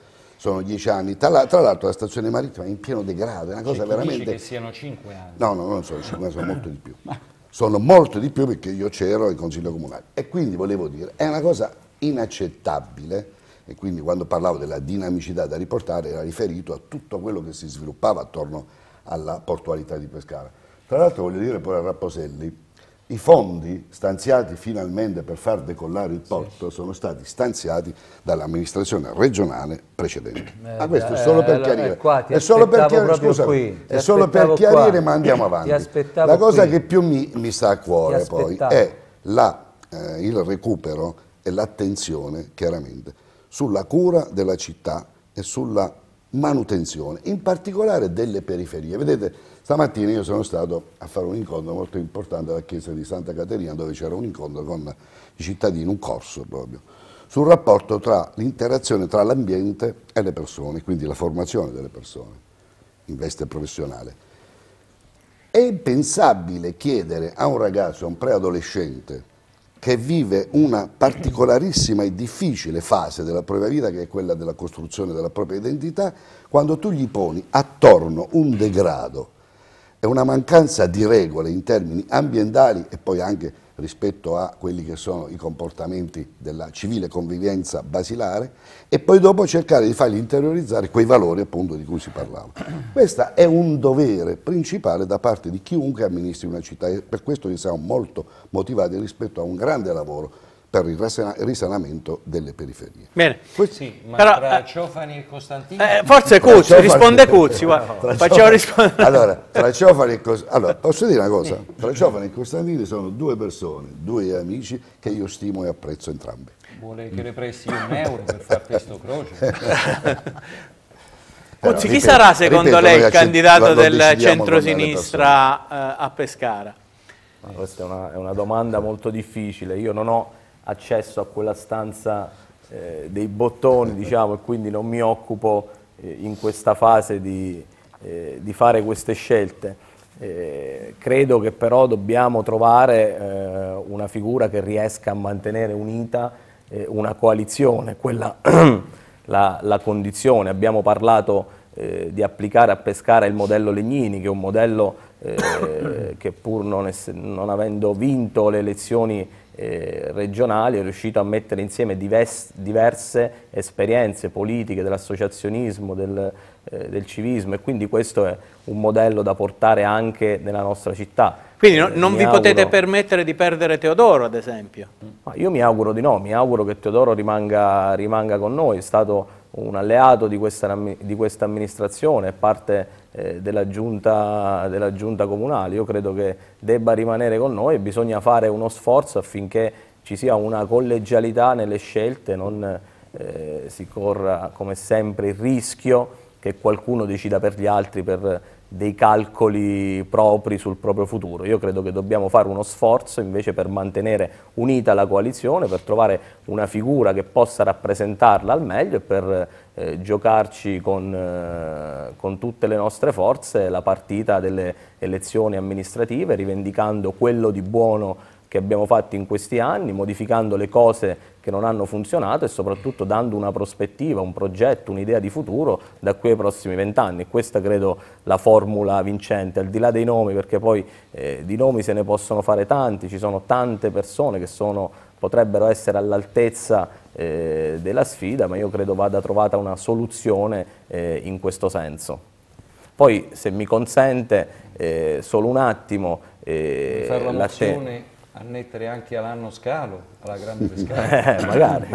sono dieci anni. Tra, l'altro la stazione marittima è in pieno degrado, è una cosa veramente... Dice che siano cinque anni. No, no, non sono cinque, sono molto di più. <laughs> Ma sono molto di più perché io c'ero in consiglio comunale. E quindi volevo dire, è una cosa inaccettabile e quindi quando parlavo della dinamicità da riportare era riferito a tutto quello che si sviluppava attorno alla portualità di Pescara. Tra l'altro voglio dire pure a Rapposelli i fondi stanziati finalmente per far decollare il porto sì. sono stati stanziati dall'amministrazione regionale precedente. Eh, Ma ah, questo eh, è solo per chiarire. Qua, è solo per chiarire, scusami, è solo per chiarire ma andiamo avanti. La cosa qui. che più mi, mi, sta a cuore poi è la, eh, il recupero e l'attenzione chiaramente sulla cura della città e sulla manutenzione, in particolare delle periferie. Vedete, Stamattina io sono stato a fare un incontro molto importante alla chiesa di Santa Caterina dove c'era un incontro con i cittadini, un corso proprio, sul rapporto tra l'interazione tra l'ambiente e le persone, quindi la formazione delle persone in veste professionale. È impensabile chiedere a un ragazzo, a un preadolescente, che vive una particolarissima e difficile fase della propria vita, che è quella della costruzione della propria identità, quando tu gli poni attorno un degrado è una mancanza di regole in termini ambientali e poi anche rispetto a quelli che sono i comportamenti della civile convivenza basilare e poi dopo cercare di fargli interiorizzare quei valori appunto di cui si parlava. Questo è un dovere principale da parte di chiunque amministri una città e per questo noi siamo molto motivati rispetto a un grande lavoro per il risanamento delle periferie. Bene. Sì, ma Però, tra eh, Ciofani e Costantino... Eh, forse Cuzzi, risponde Cuzzi, guarda, facciamo rispondere... Allora, tra <laughs> Ciofani e Costantino... Allora, posso dire una cosa? Tra Ciofani e Costantino sono due persone, due amici che io stimo e apprezzo entrambi. Vuole che le presti un euro per far questo croce? <laughs> Cuzzi, chi sarà secondo ripeto, lei il candidato del centrosinistra eh, a Pescara? Questa è una, è una domanda molto difficile, io non ho accesso a quella stanza eh, dei bottoni, diciamo, e quindi non mi occupo eh, in questa fase di, eh, di fare queste scelte. Eh, credo che però dobbiamo trovare eh, una figura che riesca a mantenere unita eh, una coalizione, quella <clears throat> la, la condizione. Abbiamo parlato eh, di applicare a Pescara il modello Legnini, che è un modello eh, che pur non, non, avendo vinto le elezioni eh, regionali è riuscito a mettere insieme divers, diverse esperienze politiche dell'associazionismo, del, eh, del, civismo e quindi questo è un modello da portare anche nella nostra città. Quindi no, eh, non vi auguro... potete permettere di perdere Teodoro ad esempio? Ma io mi auguro di no, mi auguro che Teodoro rimanga, rimanga con noi, è stato un alleato di questa, di questa amministrazione, parte eh, della, giunta, della, giunta, comunale. Io credo che debba rimanere con noi e bisogna fare uno sforzo affinché ci sia una collegialità nelle scelte, non eh, si corra come sempre il rischio che qualcuno decida per gli altri per dei calcoli propri sul proprio futuro. Io credo che dobbiamo fare uno sforzo invece per mantenere unita la coalizione, per trovare una figura che possa rappresentarla al meglio e per eh, giocarci con, eh, con, tutte le nostre forze la partita delle elezioni amministrative, rivendicando quello di buono che abbiamo fatto in questi anni, modificando le cose che non hanno funzionato e soprattutto dando una prospettiva, un progetto, un'idea di futuro da qui ai prossimi vent'anni. Questa credo la formula vincente, al di là dei nomi, perché poi eh, di nomi se ne possono fare tanti, ci sono tante persone che sono, potrebbero essere all'altezza eh, della sfida, ma io credo vada trovata una soluzione eh, in questo senso. Poi, se mi consente, eh, solo un attimo... Eh, annettere anche all'anno scalo, alla grande <laughs> scala. Eh, magari.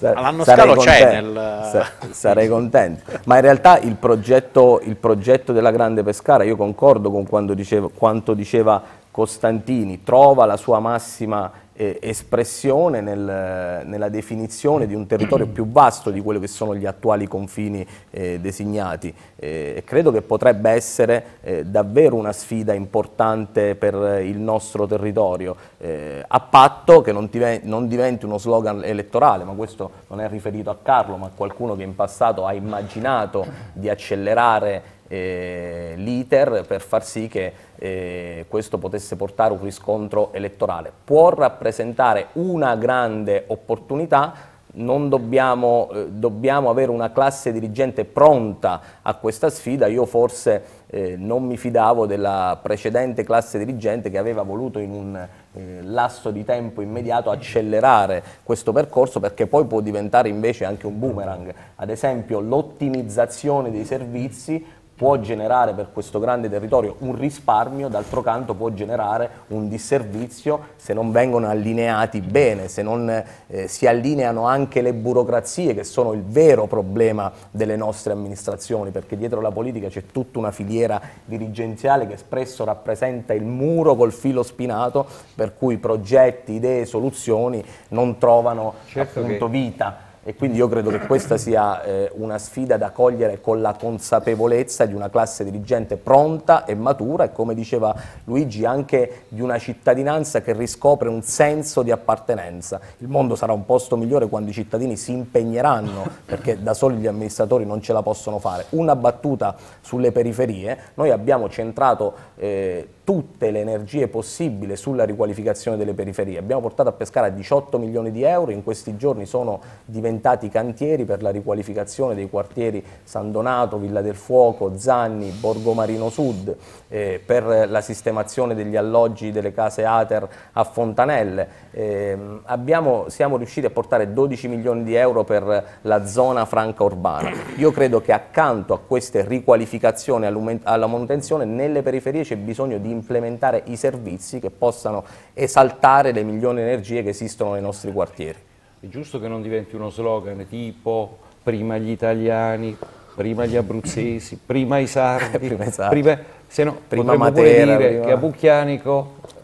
<laughs> all'anno scalo c'è nel... sarei contento. Ma in realtà il progetto, il progetto, della grande pescara, io concordo con dicevo, quanto diceva Costantini, trova la sua massima eh, espressione nel, nella definizione di un territorio più vasto di quello che sono gli attuali confini eh, designati. Eh, credo che potrebbe essere eh, davvero una sfida importante per il nostro territorio, eh, a patto che non, non diventi uno slogan elettorale, ma questo non è riferito a Carlo, ma a qualcuno che in passato ha immaginato di accelerare eh, l'iter per far sì che eh, questo potesse portare un riscontro elettorale. Può rappresentare una grande opportunità, Dobbiamo, eh, dobbiamo, avere una classe dirigente pronta a questa sfida, io forse eh, non mi fidavo della precedente classe dirigente che aveva voluto in un eh, lasso di tempo immediato accelerare questo percorso perché poi può diventare invece anche un boomerang, ad esempio l'ottimizzazione dei servizi può generare per questo grande territorio un risparmio, d'altro canto può generare un disservizio se non vengono allineati bene, se non eh, si allineano anche le burocrazie che sono il vero problema delle nostre amministrazioni, perché dietro la politica c'è tutta una filiera dirigenziale che spesso rappresenta il muro col filo spinato, per cui progetti, idee, soluzioni non trovano certo appunto vita e quindi io credo che questa sia eh, una sfida da cogliere con la consapevolezza di una classe dirigente pronta e matura e come diceva Luigi anche di una cittadinanza che riscopre un senso di appartenenza. Il mondo sarà un posto migliore quando i cittadini si impegneranno perché da soli gli amministratori non ce la possono fare. Una battuta sulle periferie, noi abbiamo centrato eh, tutte le energie possibili sulla riqualificazione delle periferie. Abbiamo portato a Pescara 18 milioni di euro, in questi giorni sono diventati cantieri per la riqualificazione dei quartieri San Donato, Villa del Fuoco, Zanni, Borgo Marino Sud, eh, per la sistemazione degli alloggi delle case ATER a Fontanelle. Eh, abbiamo, siamo riusciti a portare 12 milioni di euro per la zona franca urbana. Io credo che accanto a queste riqualificazioni, alla manutenzione, nelle periferie c'è bisogno di implementare i servizi che possano esaltare le milioni di energie che esistono nei nostri quartieri. È giusto che non diventi uno slogan tipo prima gli italiani, prima gli abruzzesi, prima i sardi, <laughs> prima i sardi. Prima se no potremmo pure dire prima... che a Bucchianico,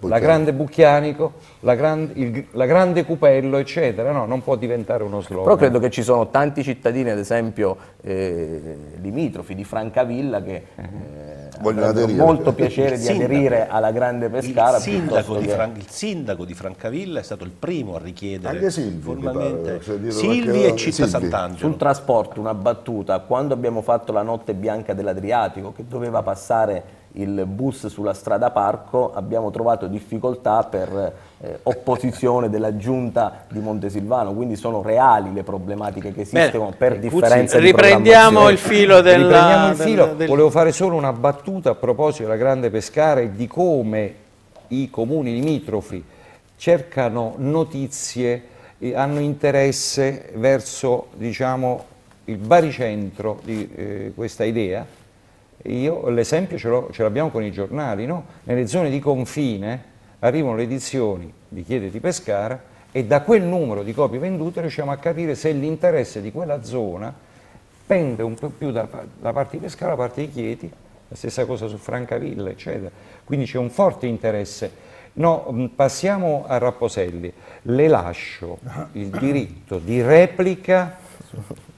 Bucchianico, la grande Bucchianico, la, gran, il, la grande Cupello, eccetera, no, non può diventare uno slogan. Però credo che ci sono tanti cittadini, ad esempio, eh, limitrofi di Francavilla che... Mhm. Eh, vogliono aderire. molto piacere di aderire alla grande Pescara. Il sindaco, che... Fran... il sindaco, di Francavilla è stato il primo a richiedere Anche Silvi, formalmente pare, cioè, Silvi e Città Silvi. Sant'Angelo. Sul trasporto una battuta, quando abbiamo fatto la notte bianca dell'Adriatico che doveva passare il bus sulla strada parco abbiamo trovato difficoltà per eh, opposizione della giunta di Montesilvano, quindi sono reali le problematiche che esistono Bene, per differenza Cuzzi, riprendiamo il filo della, riprendiamo il filo. Del, volevo fare solo una battuta a proposito della Grande Pescara e di come i comuni limitrofi cercano notizie e hanno interesse verso diciamo, il baricentro di eh, questa idea io l'esempio ce, l'abbiamo con i giornali, no? Nelle zone di confine arrivano le edizioni di Chiede di Pescara e da quel numero di copie vendute riusciamo a capire se l'interesse di quella zona pende un po' più da, da parte di Pescara alla parte di Chieti, la stessa cosa su Francavilla, eccetera. Quindi c'è un forte interesse. No, mm, passiamo a Rapposelli. Le lascio <coughs> il diritto di replica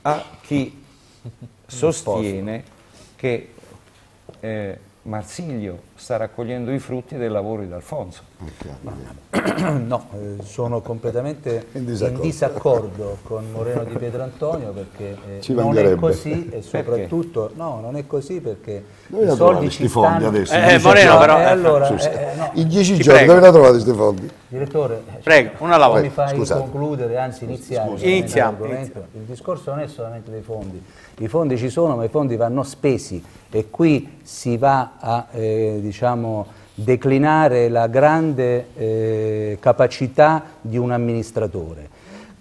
a chi sostiene che eh, Marsiglio sta raccogliendo i frutti del lavoro di Alfonso. Okay. <clears throat> No, eh, sono completamente <laughs> in disaccordo. in disaccordo. con Moreno di Pietrantonio perché eh, non è così e soprattutto perché? no, non è così perché dove i soldi ci sti fondi adesso? Eh, eh Moreno però... Eh, allora, no. In dieci Ti giorni prego. dove la trovate questi fondi? Direttore, prego, una lavoro. Mi fai Scusate. concludere, anzi iniziare. Iniziamo. Il discorso non è solamente dei fondi. I fondi ci sono ma i fondi vanno spesi e qui si va a eh, diciamo, declinare la grande eh, capacità di un amministratore,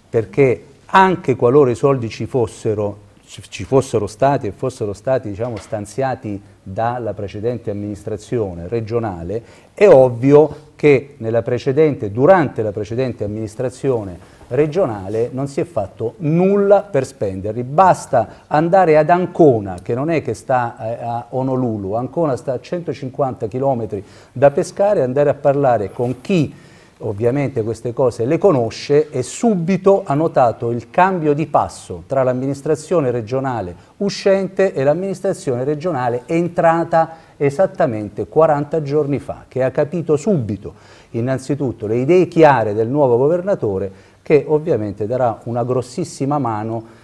perché anche qualora i soldi ci fossero ci fossero stati e fossero stati diciamo, stanziati dalla precedente amministrazione regionale, è ovvio che precedente, durante la precedente amministrazione regionale non si è fatto nulla per spenderli. Basta andare ad Ancona, che non è che sta eh, a Honolulu, Ancona sta a 150 km da pescare, andare a parlare con chi ovviamente queste cose le conosce e subito ha notato il cambio di passo tra l'amministrazione regionale uscente e l'amministrazione regionale entrata esattamente 40 giorni fa, che ha capito subito innanzitutto le idee chiare del nuovo governatore che ovviamente darà una grossissima mano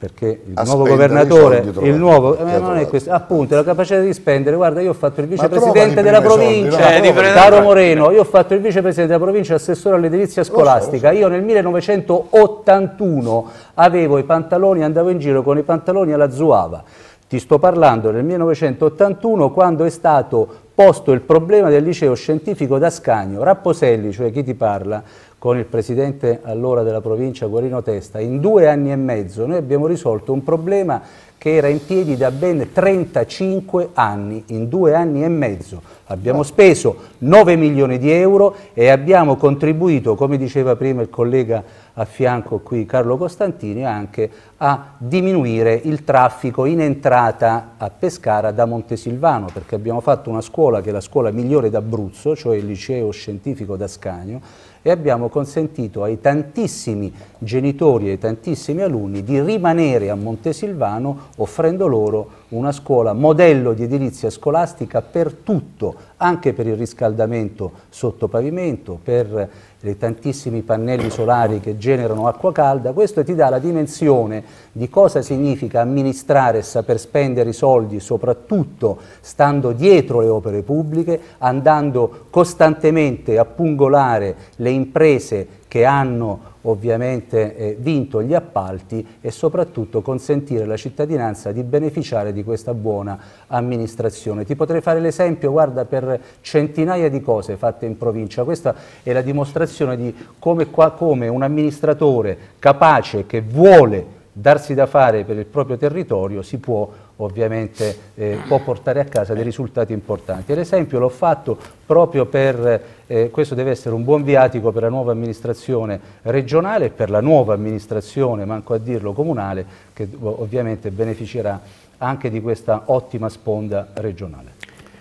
perché il nuovo governatore, il nuovo, eh, certo, non è certo. questo, appunto la capacità di spendere, guarda io ho fatto il vicepresidente della provincia, soldi, no? eh, caro Moreno, io ho fatto il vicepresidente della provincia assessore all'edilizia scolastica, io nel 1981 avevo i pantaloni, andavo in giro con i pantaloni alla Zuava, ti sto parlando nel 1981 quando è stato posto il problema del liceo scientifico da Scagno, Rapposelli, cioè chi ti parla, con il presidente allora della provincia Guarino Testa, in due anni e mezzo noi abbiamo risolto un problema che era in piedi da ben 35 anni, in due anni e mezzo. Abbiamo speso 9 milioni di euro e abbiamo contribuito, come diceva prima il collega a fianco qui Carlo Costantini, anche a diminuire il traffico in entrata a Pescara da Montesilvano, perché abbiamo fatto una scuola che è la scuola migliore d'Abruzzo, cioè il liceo scientifico d'Ascagno, e abbiamo consentito ai tantissimi genitori e ai tantissimi alunni di rimanere a Montesilvano offrendo loro una scuola modello di edilizia scolastica per tutto, anche per il riscaldamento sotto pavimento, per i tantissimi pannelli solari che generano acqua calda, questo ti dà la dimensione di cosa significa amministrare e saper spendere i soldi, soprattutto stando dietro le opere pubbliche, andando costantemente a pungolare le le imprese che hanno ovviamente eh, vinto gli appalti e soprattutto consentire alla cittadinanza di beneficiare di questa buona amministrazione. Ti potrei fare l'esempio, guarda, per centinaia di cose fatte in provincia. Questa è la dimostrazione di come, come un amministratore capace che vuole darsi da fare per il proprio territorio si può ovviamente eh, può portare a casa dei risultati importanti. L'esempio l'ho fatto proprio per, eh, questo deve essere un buon viatico per la nuova amministrazione regionale e per la nuova amministrazione, manco a dirlo, comunale, che ovviamente beneficerà anche di questa ottima sponda regionale.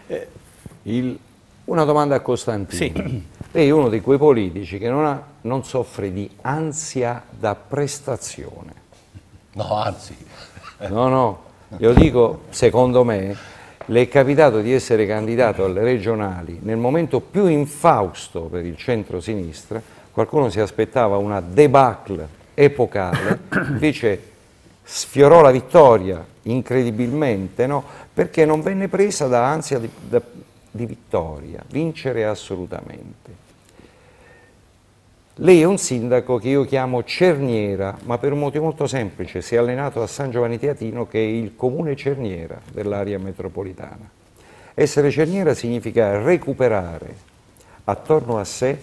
Eh, il... Una domanda a Costantino. Sì. <clears throat> Lei è uno di quei politici che non, ha, non soffre di ansia da prestazione. No, anzi. No, no, io dico, secondo me, le è capitato di essere candidato alle regionali nel momento più infausto per il centro-sinistra, qualcuno si aspettava una debacle epocale, <coughs> invece sfiorò la vittoria incredibilmente, no? perché non venne presa da ansia di, da, di vittoria, vincere assolutamente. Lei è un sindaco che io chiamo Cerniera, ma per un motivo molto semplice, si è allenato a San Giovanni Teatino che è il comune Cerniera dell'area metropolitana. Essere Cerniera significa recuperare attorno a sé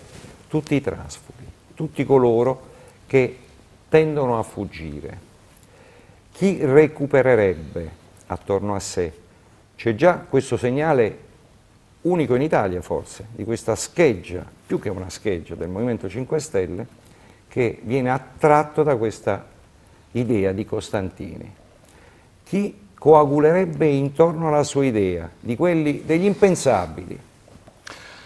tutti i trasfughi, tutti coloro che tendono a fuggire. Chi recupererebbe attorno a sé? C'è già questo segnale unico in Italia forse, di questa scheggia, più che una scheggia, del Movimento 5 Stelle, che viene attratto da questa idea di Costantini. Chi coagulerebbe intorno alla sua idea, di quelli degli impensabili?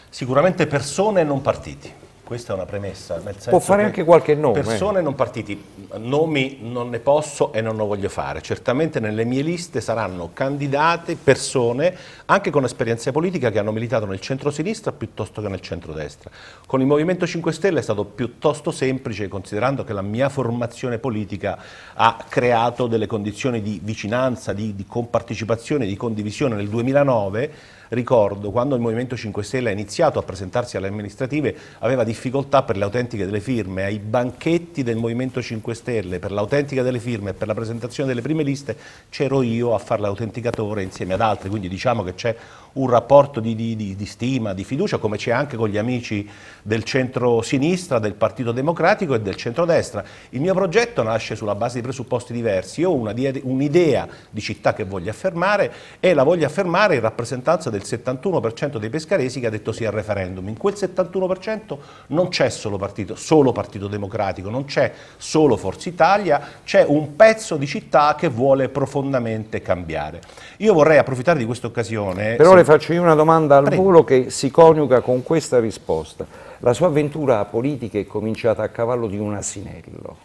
Sicuramente persone e non partiti. Questa è una premessa. Nel senso Può fare anche qualche nome. Persone non partiti, nomi non ne posso e non lo voglio fare. Certamente nelle mie liste saranno candidate persone anche con esperienza politica che hanno militato nel centro-sinistra piuttosto che nel centro-destra. Con il Movimento 5 Stelle è stato piuttosto semplice considerando che la mia formazione politica ha creato delle condizioni di vicinanza, di, di compartecipazione, di condivisione nel 2009 Ricordo quando il Movimento 5 Stelle ha iniziato a presentarsi alle amministrative aveva difficoltà per le autentiche delle firme, ai banchetti del Movimento 5 Stelle, per l'autentica delle firme e per la presentazione delle prime liste c'ero io a fare l'autenticatore insieme ad altri, quindi diciamo che c'è un rapporto di, di, di stima, di fiducia, come c'è anche con gli amici del centro-sinistra, del Partito Democratico e del centro-destra. Il mio progetto nasce sulla base di presupposti diversi. Io ho un'idea di città che voglio affermare e la voglio affermare in rappresentanza del 71% dei pescaresi che ha detto sì al referendum. In quel 71% non c'è solo partito, solo Partito Democratico, non c'è solo Forza Italia, c'è un pezzo di città che vuole profondamente cambiare. Io vorrei approfittare di questa occasione. Per vorrei farci io una domanda al Prego. volo che si coniuga con questa risposta. La sua avventura politica è cominciata a cavallo di un asinello,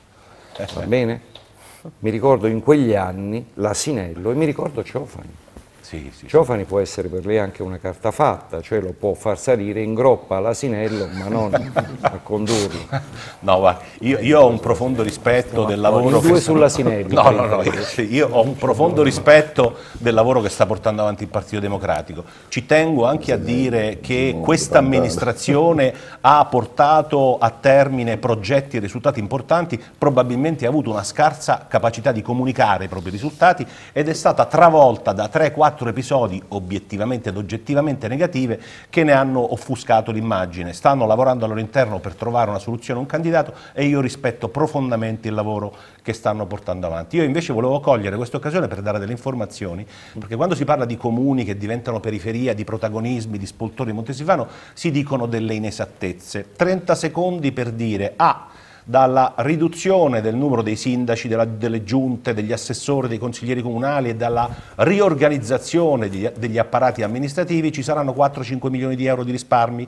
va bene? Mi ricordo in quegli anni l'asinello e mi ricordo Ciofani. Sì, sì, Ciofani sì. può essere per lei anche una carta fatta, cioè lo può far salire in groppa all'asinello ma non a condurlo. No, guarda, io, io, ho un profondo rispetto del lavoro... due sull'asinello. No, no, no, io ho un profondo rispetto del lavoro che sta portando avanti il Partito Democratico. Ci tengo anche a dire che questa amministrazione ha portato a termine progetti e risultati importanti, probabilmente ha avuto una scarsa capacità di comunicare i propri risultati ed è stata travolta da 3-4 quattro episodi obiettivamente ed oggettivamente negative che ne hanno offuscato l'immagine. Stanno lavorando all'interno per trovare una soluzione, un candidato e io rispetto profondamente il lavoro che stanno portando avanti. Io invece volevo cogliere questa occasione per dare delle informazioni, perché quando si parla di comuni che diventano periferia, di protagonismi, di spoltori di Montesifano, si dicono delle inesattezze. 30 secondi per dire A, ah, dalla riduzione del numero dei sindaci, della, delle giunte, degli assessori, dei consiglieri comunali e dalla riorganizzazione degli, degli apparati amministrativi ci saranno 4-5 milioni di euro di risparmi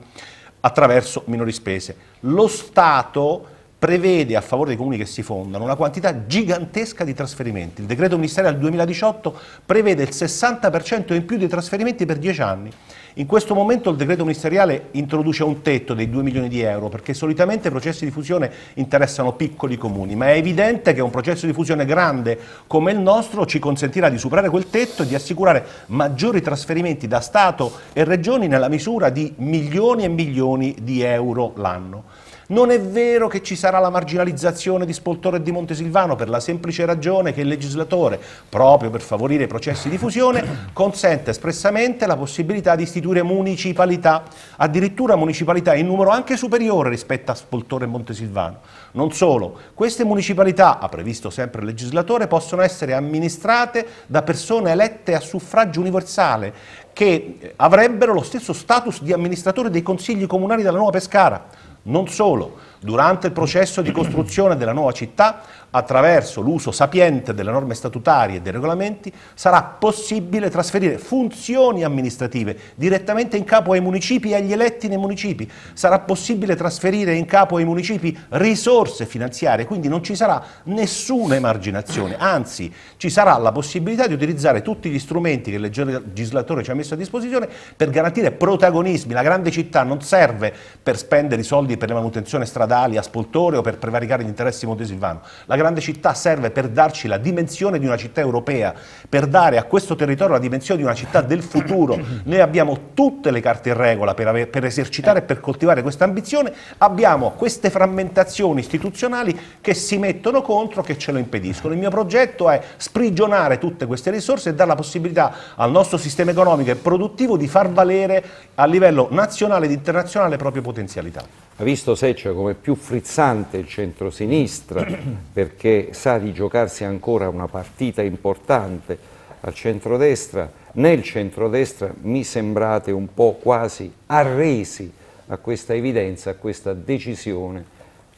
attraverso minori spese. Lo Stato prevede a favore dei comuni che si fondano una quantità gigantesca di trasferimenti. Il decreto ministeriale del 2018 prevede il 60% in più di trasferimenti per 10 anni. In questo momento il decreto ministeriale introduce un tetto dei 2 milioni di euro perché solitamente i processi di fusione interessano piccoli comuni, ma è evidente che un processo di fusione grande come il nostro ci consentirà di superare quel tetto e di assicurare maggiori trasferimenti da Stato e Regioni nella misura di milioni e milioni di euro l'anno. Non è vero che ci sarà la marginalizzazione di Spoltore e di Montesilvano per la semplice ragione che il legislatore, proprio per favorire i processi di fusione, consente espressamente la possibilità di istituire municipalità, addirittura municipalità in numero anche superiore rispetto a Spoltore e Montesilvano. Non solo, queste municipalità, ha previsto sempre il legislatore, possono essere amministrate da persone elette a suffragio universale che avrebbero lo stesso status di amministratore dei consigli comunali della Nuova Pescara non solo, Durante il processo di costruzione della nuova città, attraverso l'uso sapiente delle norme statutarie e dei regolamenti, sarà possibile trasferire funzioni amministrative direttamente in capo ai municipi e agli eletti nei municipi. Sarà possibile trasferire in capo ai municipi risorse finanziarie, quindi non ci sarà nessuna emarginazione, anzi ci sarà la possibilità di utilizzare tutti gli strumenti che il legislatore ci ha messo a disposizione per garantire protagonismi. La grande città non serve per spendere i soldi per la manutenzione stradale, stradali a spoltore o per prevaricare gli interessi montesilvano. La grande città serve per darci la dimensione di una città europea, per dare a questo territorio la dimensione di una città del futuro. <coughs> Noi abbiamo tutte le carte in regola per, aver, per esercitare e per coltivare questa ambizione, abbiamo queste frammentazioni istituzionali che si mettono contro, che ce lo impediscono. Il mio progetto è sprigionare tutte queste risorse e dare la possibilità al nostro sistema economico e produttivo di far valere a livello nazionale ed internazionale le proprie potenzialità. Ha visto Seccio come più frizzante il centro-sinistra <clears throat> perché sa di giocarsi ancora una partita importante al centro-destra, nel centro-destra mi sembrate un po' quasi arresi a questa evidenza, a questa decisione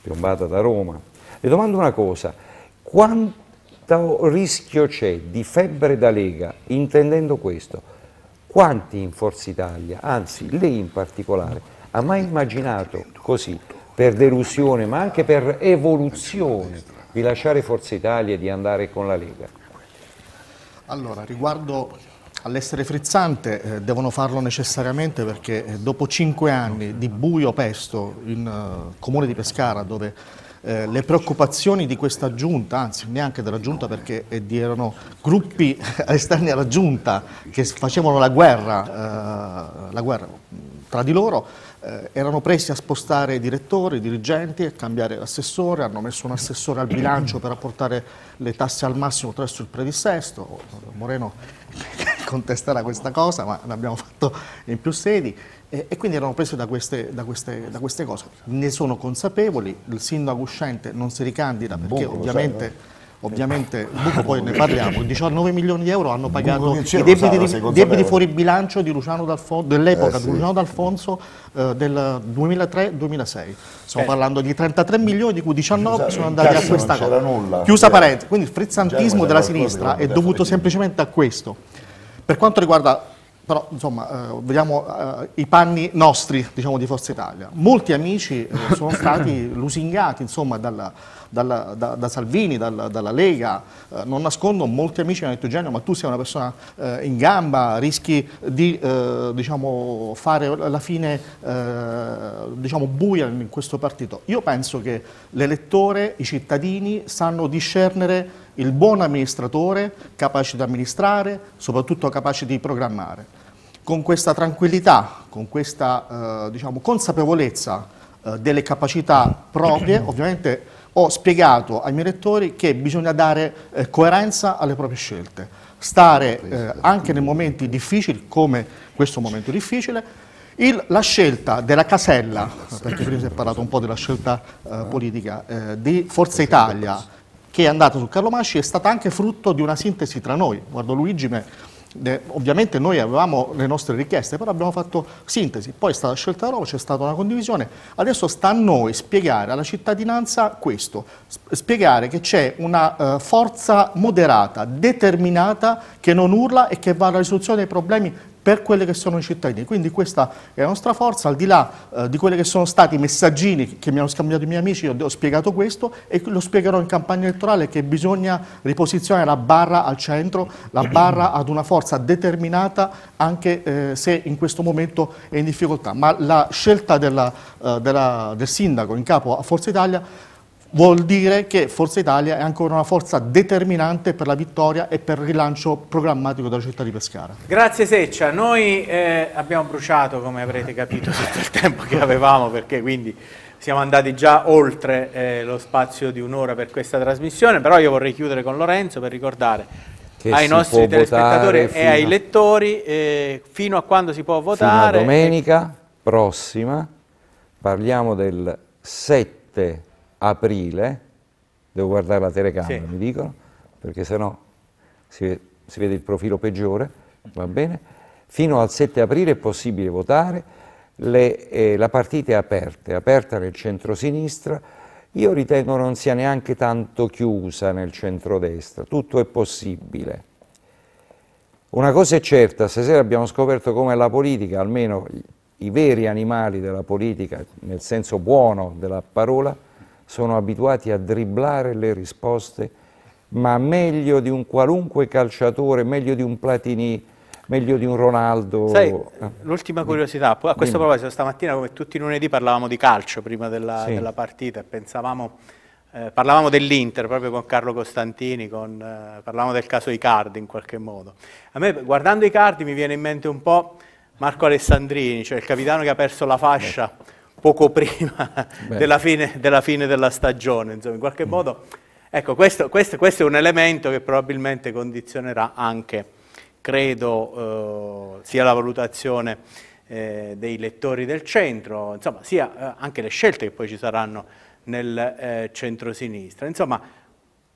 piombata da Roma. Le domando una cosa, quanto rischio c'è di febbre da Lega, intendendo questo? Quanti in Forza Italia, anzi lei in particolare, ha mai immaginato così per delusione ma anche per evoluzione di lasciare Forza Italia e di andare con la Lega? Allora, riguardo all'essere frizzante eh, devono farlo necessariamente perché eh, dopo cinque anni di buio pesto in uh, comune di Pescara dove eh, le preoccupazioni di questa giunta, anzi neanche della giunta perché eh, erano gruppi <laughs> esterni alla giunta che facevano la guerra, eh, la guerra tra di loro, eh, erano presi a spostare direttori, dirigenti, a cambiare assessore, hanno messo un assessore al bilancio per apportare le tasse al massimo attraverso il predissesto, Moreno <laughs> contesterà questa cosa, ma l'abbiamo fatto in più sedi, e, e quindi erano presi da queste, da, queste, da queste, cose. Ne sono consapevoli, il sindaco uscente non si ricandida perché Buono, ovviamente eh. Ovviamente Buco poi ne parliamo, 19 milioni di euro hanno pagato i debiti, di, debiti fuori bilancio dell'epoca eh, di Luciano D'Alfonso eh, del 2003-2006. Stiamo eh. parlando di 33 milioni di cui 19 sono andati a questa cosa. Nulla. Chiusa parentesi, quindi il frizzantismo della sinistra è dovuto semplicemente a questo. Per quanto riguarda però insomma eh, vediamo eh, i panni nostri diciamo, di Forza Italia. Molti amici eh, sono stati <coughs> lusingati insomma, dalla, dalla, da, da, Salvini, dalla, dalla Lega, eh, non nascondo, molti amici hanno detto Genio ma tu sei una persona eh, in gamba, rischi di eh, diciamo, fare la fine diciamo, buia in questo partito. Io penso che l'elettore, i cittadini sanno discernere il buon amministratore capace di amministrare, soprattutto capace di programmare con questa tranquillità, con questa eh, diciamo, consapevolezza eh, delle capacità proprie, <clears throat> ovviamente ho spiegato ai miei lettori che bisogna dare eh, coerenza alle proprie scelte, stare eh, anche nei momenti difficili come questo momento difficile, il, la scelta della casella, perché prima si è parlato un po' della scelta eh, ah. politica, eh, di Forza Italia, che è andata su Carlo Masci, è stata anche frutto di una sintesi tra noi. Guardo Luigi, me eh, ovviamente noi avevamo le nostre richieste, però abbiamo fatto sintesi, poi è stata scelta la Roma, c'è stata una condivisione, adesso sta a noi spiegare alla cittadinanza questo, spiegare che c'è una eh, forza moderata, determinata, che non urla e che va alla risoluzione dei problemi per quelli che sono i cittadini. Quindi questa è la nostra forza, al di là eh, di quelli che sono stati i messaggini che mi hanno scambiato i miei amici, ho, ho spiegato questo e lo spiegherò in campagna elettorale che bisogna riposizionare la barra al centro, la barra ad una forza determinata anche eh, se in questo momento è in difficoltà. Ma la scelta della, eh, della, del sindaco in capo a Forza Italia vuol dire che Forza Italia è ancora una forza determinante per la vittoria e per il rilancio programmatico della città di Pescara. Grazie Seccia, noi eh, abbiamo bruciato come avrete capito tutto il tempo che avevamo perché quindi siamo andati già oltre eh, lo spazio di un'ora per questa trasmissione, però io vorrei chiudere con Lorenzo per ricordare che ai nostri telespettatori e ai lettori eh, fino a quando si può votare. Fino domenica prossima parliamo del 7 aprile, devo guardare la telecamera, sì. mi dicono, perché sennò si, si vede il profilo peggiore, va bene? Fino al 7 aprile è possibile votare, le, eh, la partita è aperta, è aperta nel centro-sinistra, io ritengo non sia neanche tanto chiusa nel centro-destra, tutto è possibile. Una cosa è certa, stasera abbiamo scoperto come la politica, almeno i veri animali della politica, nel senso buono della parola, sono abituati a dribblare le risposte, ma meglio di un qualunque calciatore, meglio di un Platini, meglio di un Ronaldo. Sai, eh. l'ultima curiosità, a questo Dimmi. proposito, stamattina come tutti i lunedì parlavamo di calcio prima della, sì. della partita e pensavamo... Eh, parlavamo dell'Inter proprio con Carlo Costantini, con, eh, parlavamo del caso Icardi in qualche modo. A me guardando Icardi mi viene in mente un po' Marco Alessandrini, cioè il capitano che ha perso la fascia. Eh poco prima <laughs> della fine, della fine, della stagione, insomma, in qualche mm. modo. Ecco, questo, questo, questo, è un elemento che probabilmente condizionerà anche, credo, eh, sia la valutazione eh, dei lettori del centro, insomma, sia eh, anche le scelte che poi ci saranno nel eh, centro-sinistra. Insomma,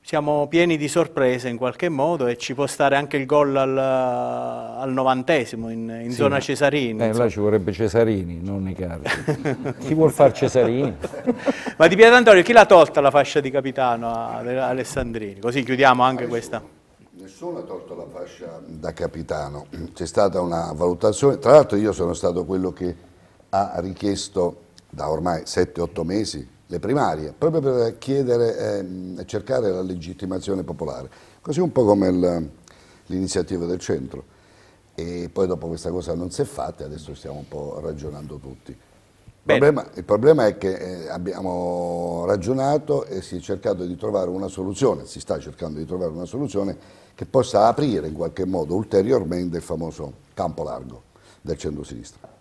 siamo pieni di sorprese in qualche modo e ci può stare anche il gol al, al novantesimo in, in sì, zona Cesarini. Eh, là ci vorrebbe Cesarini, non Icardi. chi vuol far Cesarini? <laughs> Ma di Pietro Antonio, chi l'ha tolta la fascia di capitano a, a Alessandrini? Così chiudiamo anche questa. Nessuno ha tolto la fascia da capitano, c'è stata una valutazione, tra l'altro io sono stato quello che ha richiesto da ormai 7-8 mesi le primarie, proprio per chiedere ehm, e eh, cercare la legittimazione popolare, così un po' come l'iniziativa del centro. E poi dopo questa cosa non si è fatta e adesso stiamo un po' ragionando tutti. Il problema, il problema, è che eh, abbiamo ragionato e si è cercato di trovare una soluzione, si sta cercando di trovare una soluzione che possa aprire in qualche modo ulteriormente il famoso campo largo del centro-sinistra.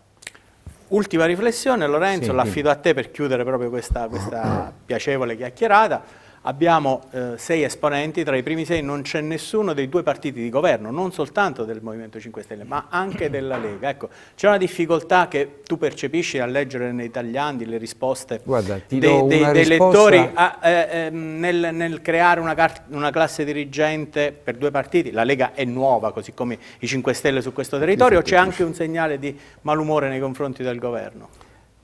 Ultima riflessione, Lorenzo, sì, l'affido sì. a te per chiudere proprio questa, questa ah. piacevole chiacchierata abbiamo eh, sei esponenti, tra i primi sei non c'è nessuno dei due partiti di governo, non soltanto del Movimento 5 Stelle, ma anche della Lega. Ecco, c'è una difficoltà che tu percepisci a leggere nei tagliandi le risposte Guarda, dei, dei, dei risposta... lettori a, eh, ehm, nel, nel, creare una, una, classe dirigente per due partiti. La Lega è nuova, così come i 5 Stelle su questo territorio, c'è anche un segnale di malumore nei confronti del governo.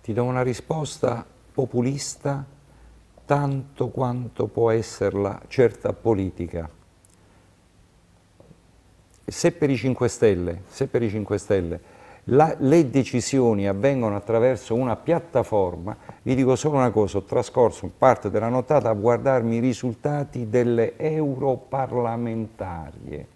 Ti do una risposta populista tanto quanto può esserla certa politica. Se per i 5 Stelle, per i 5 Stelle la, le decisioni avvengono attraverso una piattaforma, vi dico solo una cosa, ho trascorso parte della nottata a guardarmi i risultati delle europarlamentarie,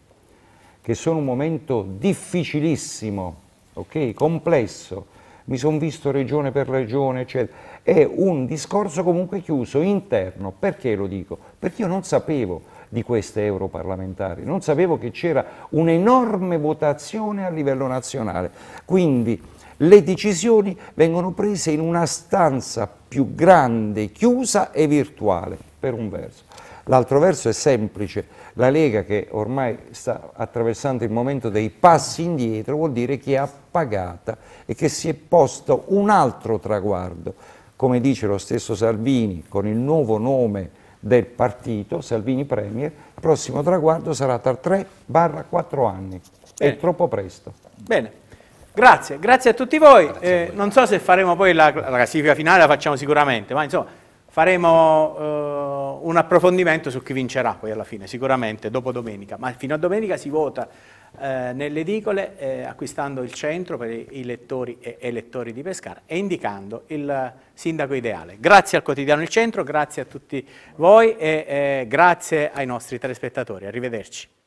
che sono un momento difficilissimo, okay? complesso, mi sono visto regione per regione, eccetera. È un discorso comunque chiuso, interno. Perché lo dico? Perché io non sapevo di queste europarlamentari, non sapevo che c'era un'enorme votazione a livello nazionale. Quindi le decisioni vengono prese in una stanza più grande, chiusa e virtuale, per un verso. L'altro verso è semplice, la Lega che ormai sta attraversando il momento dei passi indietro vuol dire che è appagata e che si è posto un altro traguardo, come dice lo stesso Salvini con il nuovo nome del partito, Salvini Premier, il prossimo traguardo sarà tra 3-4 anni, Bene. è troppo presto. Bene. Grazie, grazie a tutti voi. Eh, a voi. Non so se faremo poi la, la classifica finale, la facciamo sicuramente, ma insomma faremo uh, un approfondimento su chi vincerà poi alla fine, sicuramente dopo domenica, ma fino a domenica si vota eh, nelle edicole eh, acquistando il centro per i lettori e elettori di Pescara e indicando il sindaco ideale. Grazie al quotidiano Il Centro, grazie a tutti voi e eh, grazie ai nostri telespettatori. Arrivederci.